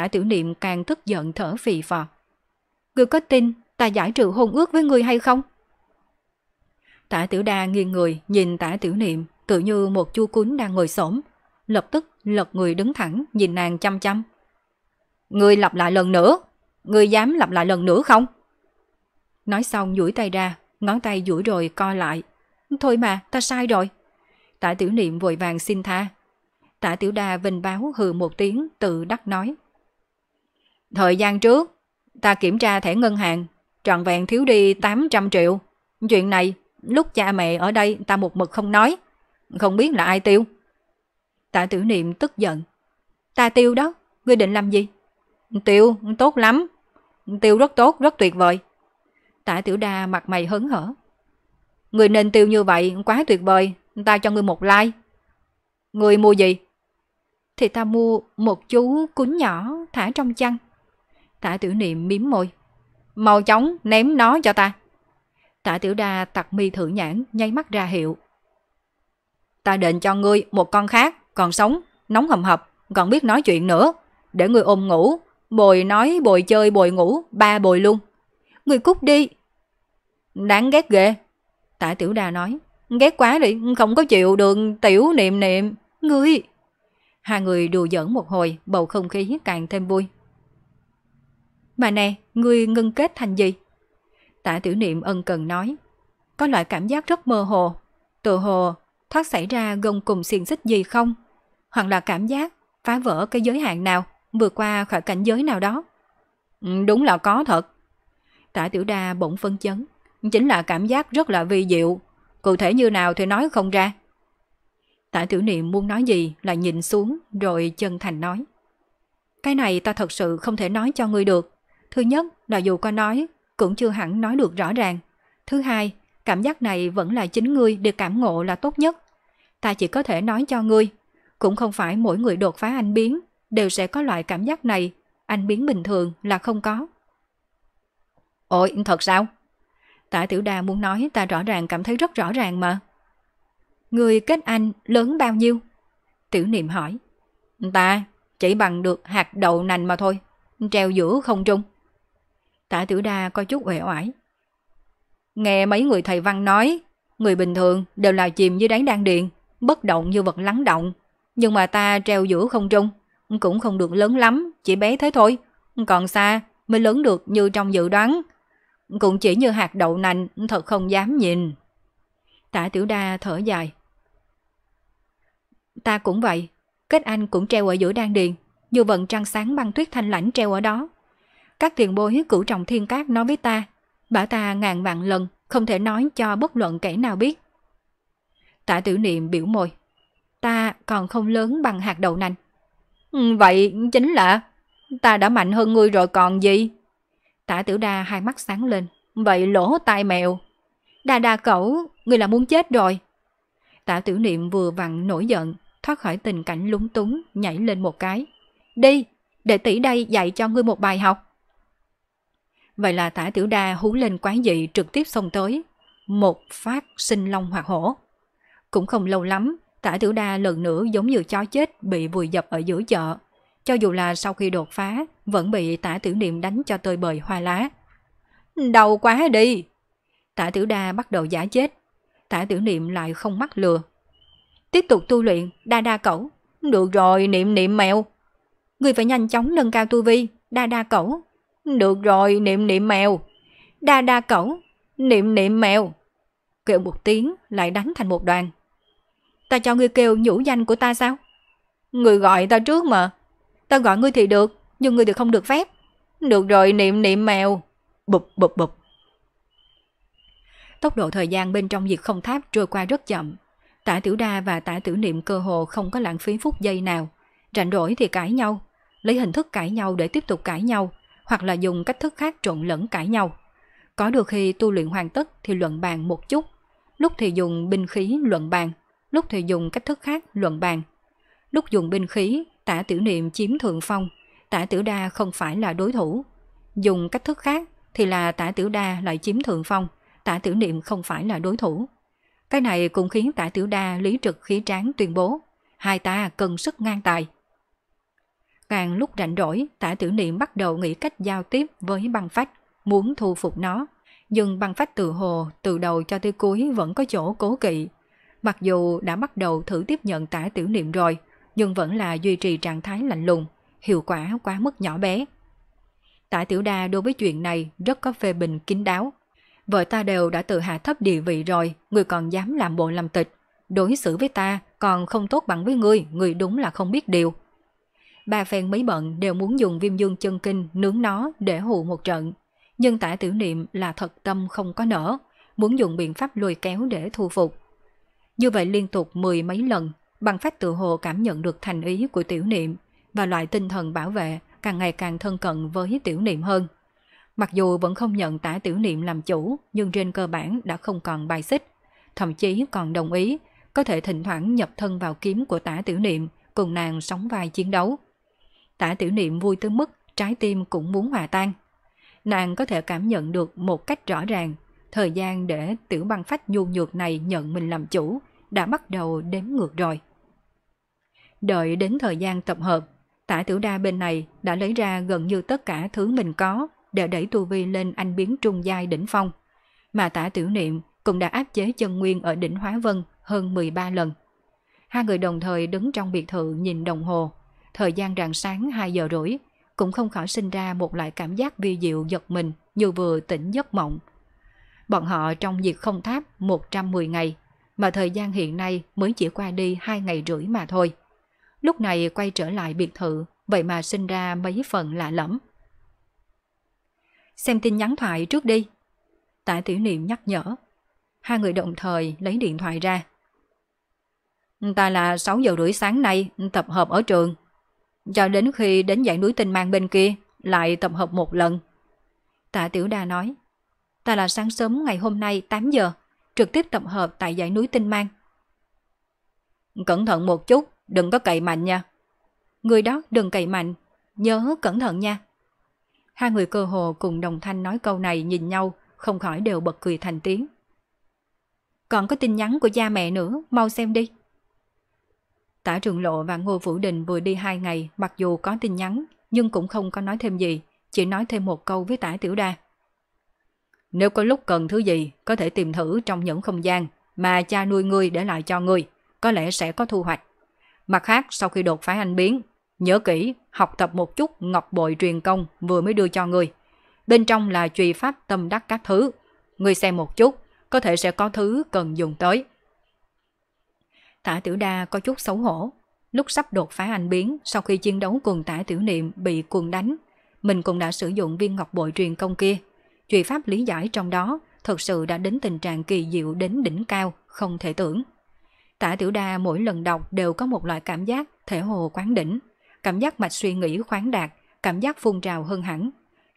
Tả tiểu niệm càng tức giận thở phì phò. Ngươi có tin ta giải trừ hôn ước với ngươi hay không? Tả tiểu đa nghiêng người nhìn tả tiểu niệm tự như một chu cún đang ngồi xổm lập tức lật người đứng thẳng nhìn nàng chăm chăm. Ngươi lặp lại lần nữa, ngươi dám lặp lại lần nữa không? Nói xong duỗi tay ra, ngón tay duỗi rồi co lại. Thôi mà, ta sai rồi. Tả tiểu niệm vội vàng xin tha. Tả tiểu đa vinh báo hừ một tiếng tự đắc nói. Thời gian trước, ta kiểm tra thẻ ngân hàng, trọn vẹn thiếu đi 800 triệu. Chuyện này, lúc cha mẹ ở đây ta một mực không nói. Không biết là ai tiêu. Tạ tiểu niệm tức giận. Ta tiêu đó, ngươi định làm gì? Tiêu, tốt lắm. Tiêu rất tốt, rất tuyệt vời. Tạ tiểu đa mặt mày hớn hở. Người nên tiêu như vậy, quá tuyệt vời. Ta cho ngươi một like. Người mua gì? Thì ta mua một chú cún nhỏ thả trong chăn. Tạ tiểu niệm miếm môi. Màu chóng ném nó cho ta. Tạ tiểu đa tặc mi thử nhãn, nháy mắt ra hiệu. Ta định cho ngươi một con khác, còn sống, nóng hầm hập, còn biết nói chuyện nữa. Để ngươi ôm ngủ, bồi nói, bồi chơi, bồi ngủ, ba bồi luôn. Ngươi cút đi. Đáng ghét ghê. Tạ tiểu đa nói. Ghét quá đi, không có chịu được tiểu niệm niệm. Ngươi... Hai người đùa giỡn một hồi, bầu không khí càng thêm vui. Mà nè, ngươi ngưng kết thành gì? Tả tiểu niệm ân cần nói. Có loại cảm giác rất mơ hồ. Tự hồ, thoát xảy ra gông cùng xiên xích gì không? Hoặc là cảm giác phá vỡ cái giới hạn nào, vượt qua khỏi cảnh giới nào đó. Ừ, đúng là có thật. Tả tiểu đa bỗng phân chấn. Chính là cảm giác rất là vi diệu. Cụ thể như nào thì nói không ra. Tả tiểu niệm muốn nói gì là nhìn xuống rồi chân thành nói. Cái này ta thật sự không thể nói cho ngươi được. Thứ nhất là dù có nói, cũng chưa hẳn nói được rõ ràng. Thứ hai, cảm giác này vẫn là chính ngươi được cảm ngộ là tốt nhất. Ta chỉ có thể nói cho ngươi, cũng không phải mỗi người đột phá anh biến đều sẽ có loại cảm giác này, anh biến bình thường là không có. Ôi, thật sao? Tả tiểu đà muốn nói ta rõ ràng cảm thấy rất rõ ràng mà. Người kết anh lớn bao nhiêu? Tiểu niệm hỏi. Ta chỉ bằng được hạt đậu nành mà thôi, treo giữa không trung. Tả Tiểu Đa có chút uể oải. Nghe mấy người thầy văn nói, người bình thường đều là chìm như đáy đan điện, bất động như vật lắng động. Nhưng mà ta treo giữa không trung, cũng không được lớn lắm, chỉ bé thế thôi. Còn xa mới lớn được như trong dự đoán. Cũng chỉ như hạt đậu nành, thật không dám nhìn. Tả Tiểu Đa thở dài. Ta cũng vậy, kết anh cũng treo ở giữa đan điền, như vận trăng sáng băng tuyết thanh lãnh treo ở đó, các tiền bối cửu trọng thiên cát nói với ta, bảo ta ngàn vạn lần không thể nói cho bất luận kẻ nào biết. Tạ tử niệm biểu môi, ta còn không lớn bằng hạt đậu nành. Ừ, vậy chính là ta đã mạnh hơn ngươi rồi còn gì? Tạ tử đa hai mắt sáng lên, vậy lỗ tai mèo. Đa đa cẩu, ngươi là muốn chết rồi. Tạ tử niệm vừa vặn nổi giận, thoát khỏi tình cảnh lúng túng, nhảy lên một cái. Đi, để tỷ đây dạy cho ngươi một bài học. Vậy là tả tiểu đa hú lên quái dị trực tiếp xông tới. Một phát sinh long hoặc hổ. Cũng không lâu lắm, tả tiểu đa lần nữa giống như chó chết bị vùi dập ở giữa chợ. Cho dù là sau khi đột phá, vẫn bị tả tiểu niệm đánh cho tơi bời hoa lá. Đau quá đi! Tả tiểu đa bắt đầu giả chết. Tả tiểu niệm lại không mắc lừa. Tiếp tục tu luyện, đa đa cẩu. Được rồi, niệm niệm mèo. Người phải nhanh chóng nâng cao tu vi, đa đa cẩu, được rồi, niệm niệm mèo. Đa đa cẩu, niệm niệm mèo. Kêu một tiếng lại đánh thành một đoàn. Ta cho ngươi kêu nhũ danh của ta sao? Ngươi gọi ta trước mà. Ta gọi ngươi thì được, nhưng ngươi thì không được phép. Được rồi, niệm niệm mèo. Bụp bụp bụp. Tốc độ thời gian bên trong diệt không tháp trôi qua rất chậm. Tả tiểu đa và tả tiểu niệm cơ hồ không có lãng phí phút giây nào. Rảnh rỗi thì cãi nhau, lấy hình thức cãi nhau để tiếp tục cãi nhau, hoặc là dùng cách thức khác trộn lẫn cãi nhau. Có đôi khi tu luyện hoàn tất thì luận bàn một chút, lúc thì dùng binh khí luận bàn, lúc thì dùng cách thức khác luận bàn. Lúc dùng binh khí, tả tiểu niệm chiếm thượng phong, tả tiểu đa không phải là đối thủ. Dùng cách thức khác thì là tả tiểu đa lại chiếm thượng phong, tả tiểu niệm không phải là đối thủ. Cái này cũng khiến tả tiểu đa lý trực khí tráng tuyên bố, hai ta cần sức ngang tài. Càng lúc rảnh rỗi, tả tử niệm bắt đầu nghĩ cách giao tiếp với băng phách, muốn thu phục nó. Nhưng băng phách từ hồ, từ đầu cho tới cuối vẫn có chỗ cố kỵ. Mặc dù đã bắt đầu thử tiếp nhận tả tiểu niệm rồi, nhưng vẫn là duy trì trạng thái lạnh lùng, hiệu quả quá mức nhỏ bé. Tả tiểu đa đối với chuyện này rất có phê bình kín đáo. Vợ ta đều đã tự hạ thấp địa vị rồi, người còn dám làm bộ làm tịch. Đối xử với ta còn không tốt bằng với người, người đúng là không biết điều bà phèn mấy bận đều muốn dùng viêm dương chân kinh nướng nó để hù một trận. Nhưng tả tiểu niệm là thật tâm không có nở, muốn dùng biện pháp lùi kéo để thu phục. Như vậy liên tục mười mấy lần, bằng phách tự hồ cảm nhận được thành ý của tiểu niệm và loại tinh thần bảo vệ càng ngày càng thân cận với tiểu niệm hơn. Mặc dù vẫn không nhận tả tiểu niệm làm chủ, nhưng trên cơ bản đã không còn bài xích, thậm chí còn đồng ý, có thể thỉnh thoảng nhập thân vào kiếm của tả tiểu niệm, cùng nàng sống vai chiến đấu tả tiểu niệm vui tới mức trái tim cũng muốn hòa tan. Nàng có thể cảm nhận được một cách rõ ràng, thời gian để tiểu băng phách nhu nhược này nhận mình làm chủ đã bắt đầu đếm ngược rồi. Đợi đến thời gian tập hợp, tả tiểu đa bên này đã lấy ra gần như tất cả thứ mình có để đẩy tu vi lên anh biến trung giai đỉnh phong. Mà tả tiểu niệm cũng đã áp chế chân nguyên ở đỉnh Hóa Vân hơn 13 lần. Hai người đồng thời đứng trong biệt thự nhìn đồng hồ, Thời gian rạng sáng 2 giờ rưỡi, cũng không khỏi sinh ra một loại cảm giác vi diệu giật mình như vừa tỉnh giấc mộng. Bọn họ trong việc không tháp 110 ngày, mà thời gian hiện nay mới chỉ qua đi 2 ngày rưỡi mà thôi. Lúc này quay trở lại biệt thự, vậy mà sinh ra mấy phần lạ lẫm. Xem tin nhắn thoại trước đi. Tạ tiểu niệm nhắc nhở. Hai người đồng thời lấy điện thoại ra. Ta là 6 giờ rưỡi sáng nay tập hợp ở trường, cho đến khi đến dãy núi tinh mang bên kia, lại tập hợp một lần. Tạ Tiểu Đa nói, ta là sáng sớm ngày hôm nay 8 giờ, trực tiếp tập hợp tại dãy núi Tinh Mang. Cẩn thận một chút, đừng có cậy mạnh nha. Người đó đừng cậy mạnh, nhớ cẩn thận nha. Hai người cơ hồ cùng đồng thanh nói câu này nhìn nhau, không khỏi đều bật cười thành tiếng. Còn có tin nhắn của cha mẹ nữa, mau xem đi. Tả trường lộ và Ngô Vũ Đình vừa đi hai ngày mặc dù có tin nhắn nhưng cũng không có nói thêm gì, chỉ nói thêm một câu với tả tiểu đa. Nếu có lúc cần thứ gì, có thể tìm thử trong những không gian mà cha nuôi ngươi để lại cho ngươi, có lẽ sẽ có thu hoạch. Mặt khác, sau khi đột phá anh biến, nhớ kỹ, học tập một chút ngọc bội truyền công vừa mới đưa cho ngươi. Bên trong là trùy pháp tâm đắc các thứ. Ngươi xem một chút, có thể sẽ có thứ cần dùng tới. Tả Tiểu Đa có chút xấu hổ. Lúc sắp đột phá anh biến sau khi chiến đấu cùng Tả Tiểu Niệm bị cuồng đánh, mình cũng đã sử dụng viên ngọc bội truyền công kia. Chuyện pháp lý giải trong đó thật sự đã đến tình trạng kỳ diệu đến đỉnh cao, không thể tưởng. Tả Tiểu Đa mỗi lần đọc đều có một loại cảm giác thể hồ quán đỉnh, cảm giác mạch suy nghĩ khoáng đạt, cảm giác phun trào hơn hẳn.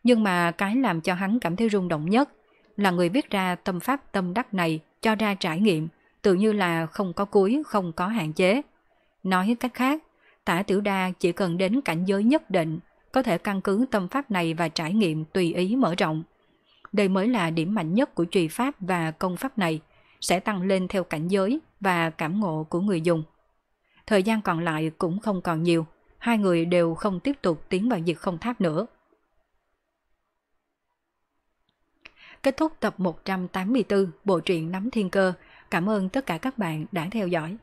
Nhưng mà cái làm cho hắn cảm thấy rung động nhất là người viết ra tâm pháp tâm đắc này cho ra trải nghiệm – tự như là không có cuối, không có hạn chế. Nói cách khác, tả tiểu đa chỉ cần đến cảnh giới nhất định, có thể căn cứ tâm pháp này và trải nghiệm tùy ý mở rộng. Đây mới là điểm mạnh nhất của trùy pháp và công pháp này, sẽ tăng lên theo cảnh giới và cảm ngộ của người dùng. Thời gian còn lại cũng không còn nhiều, hai người đều không tiếp tục tiến vào diệt không tháp nữa. Kết thúc tập 184 Bộ truyện Nắm Thiên Cơ – Cảm ơn tất cả các bạn đã theo dõi.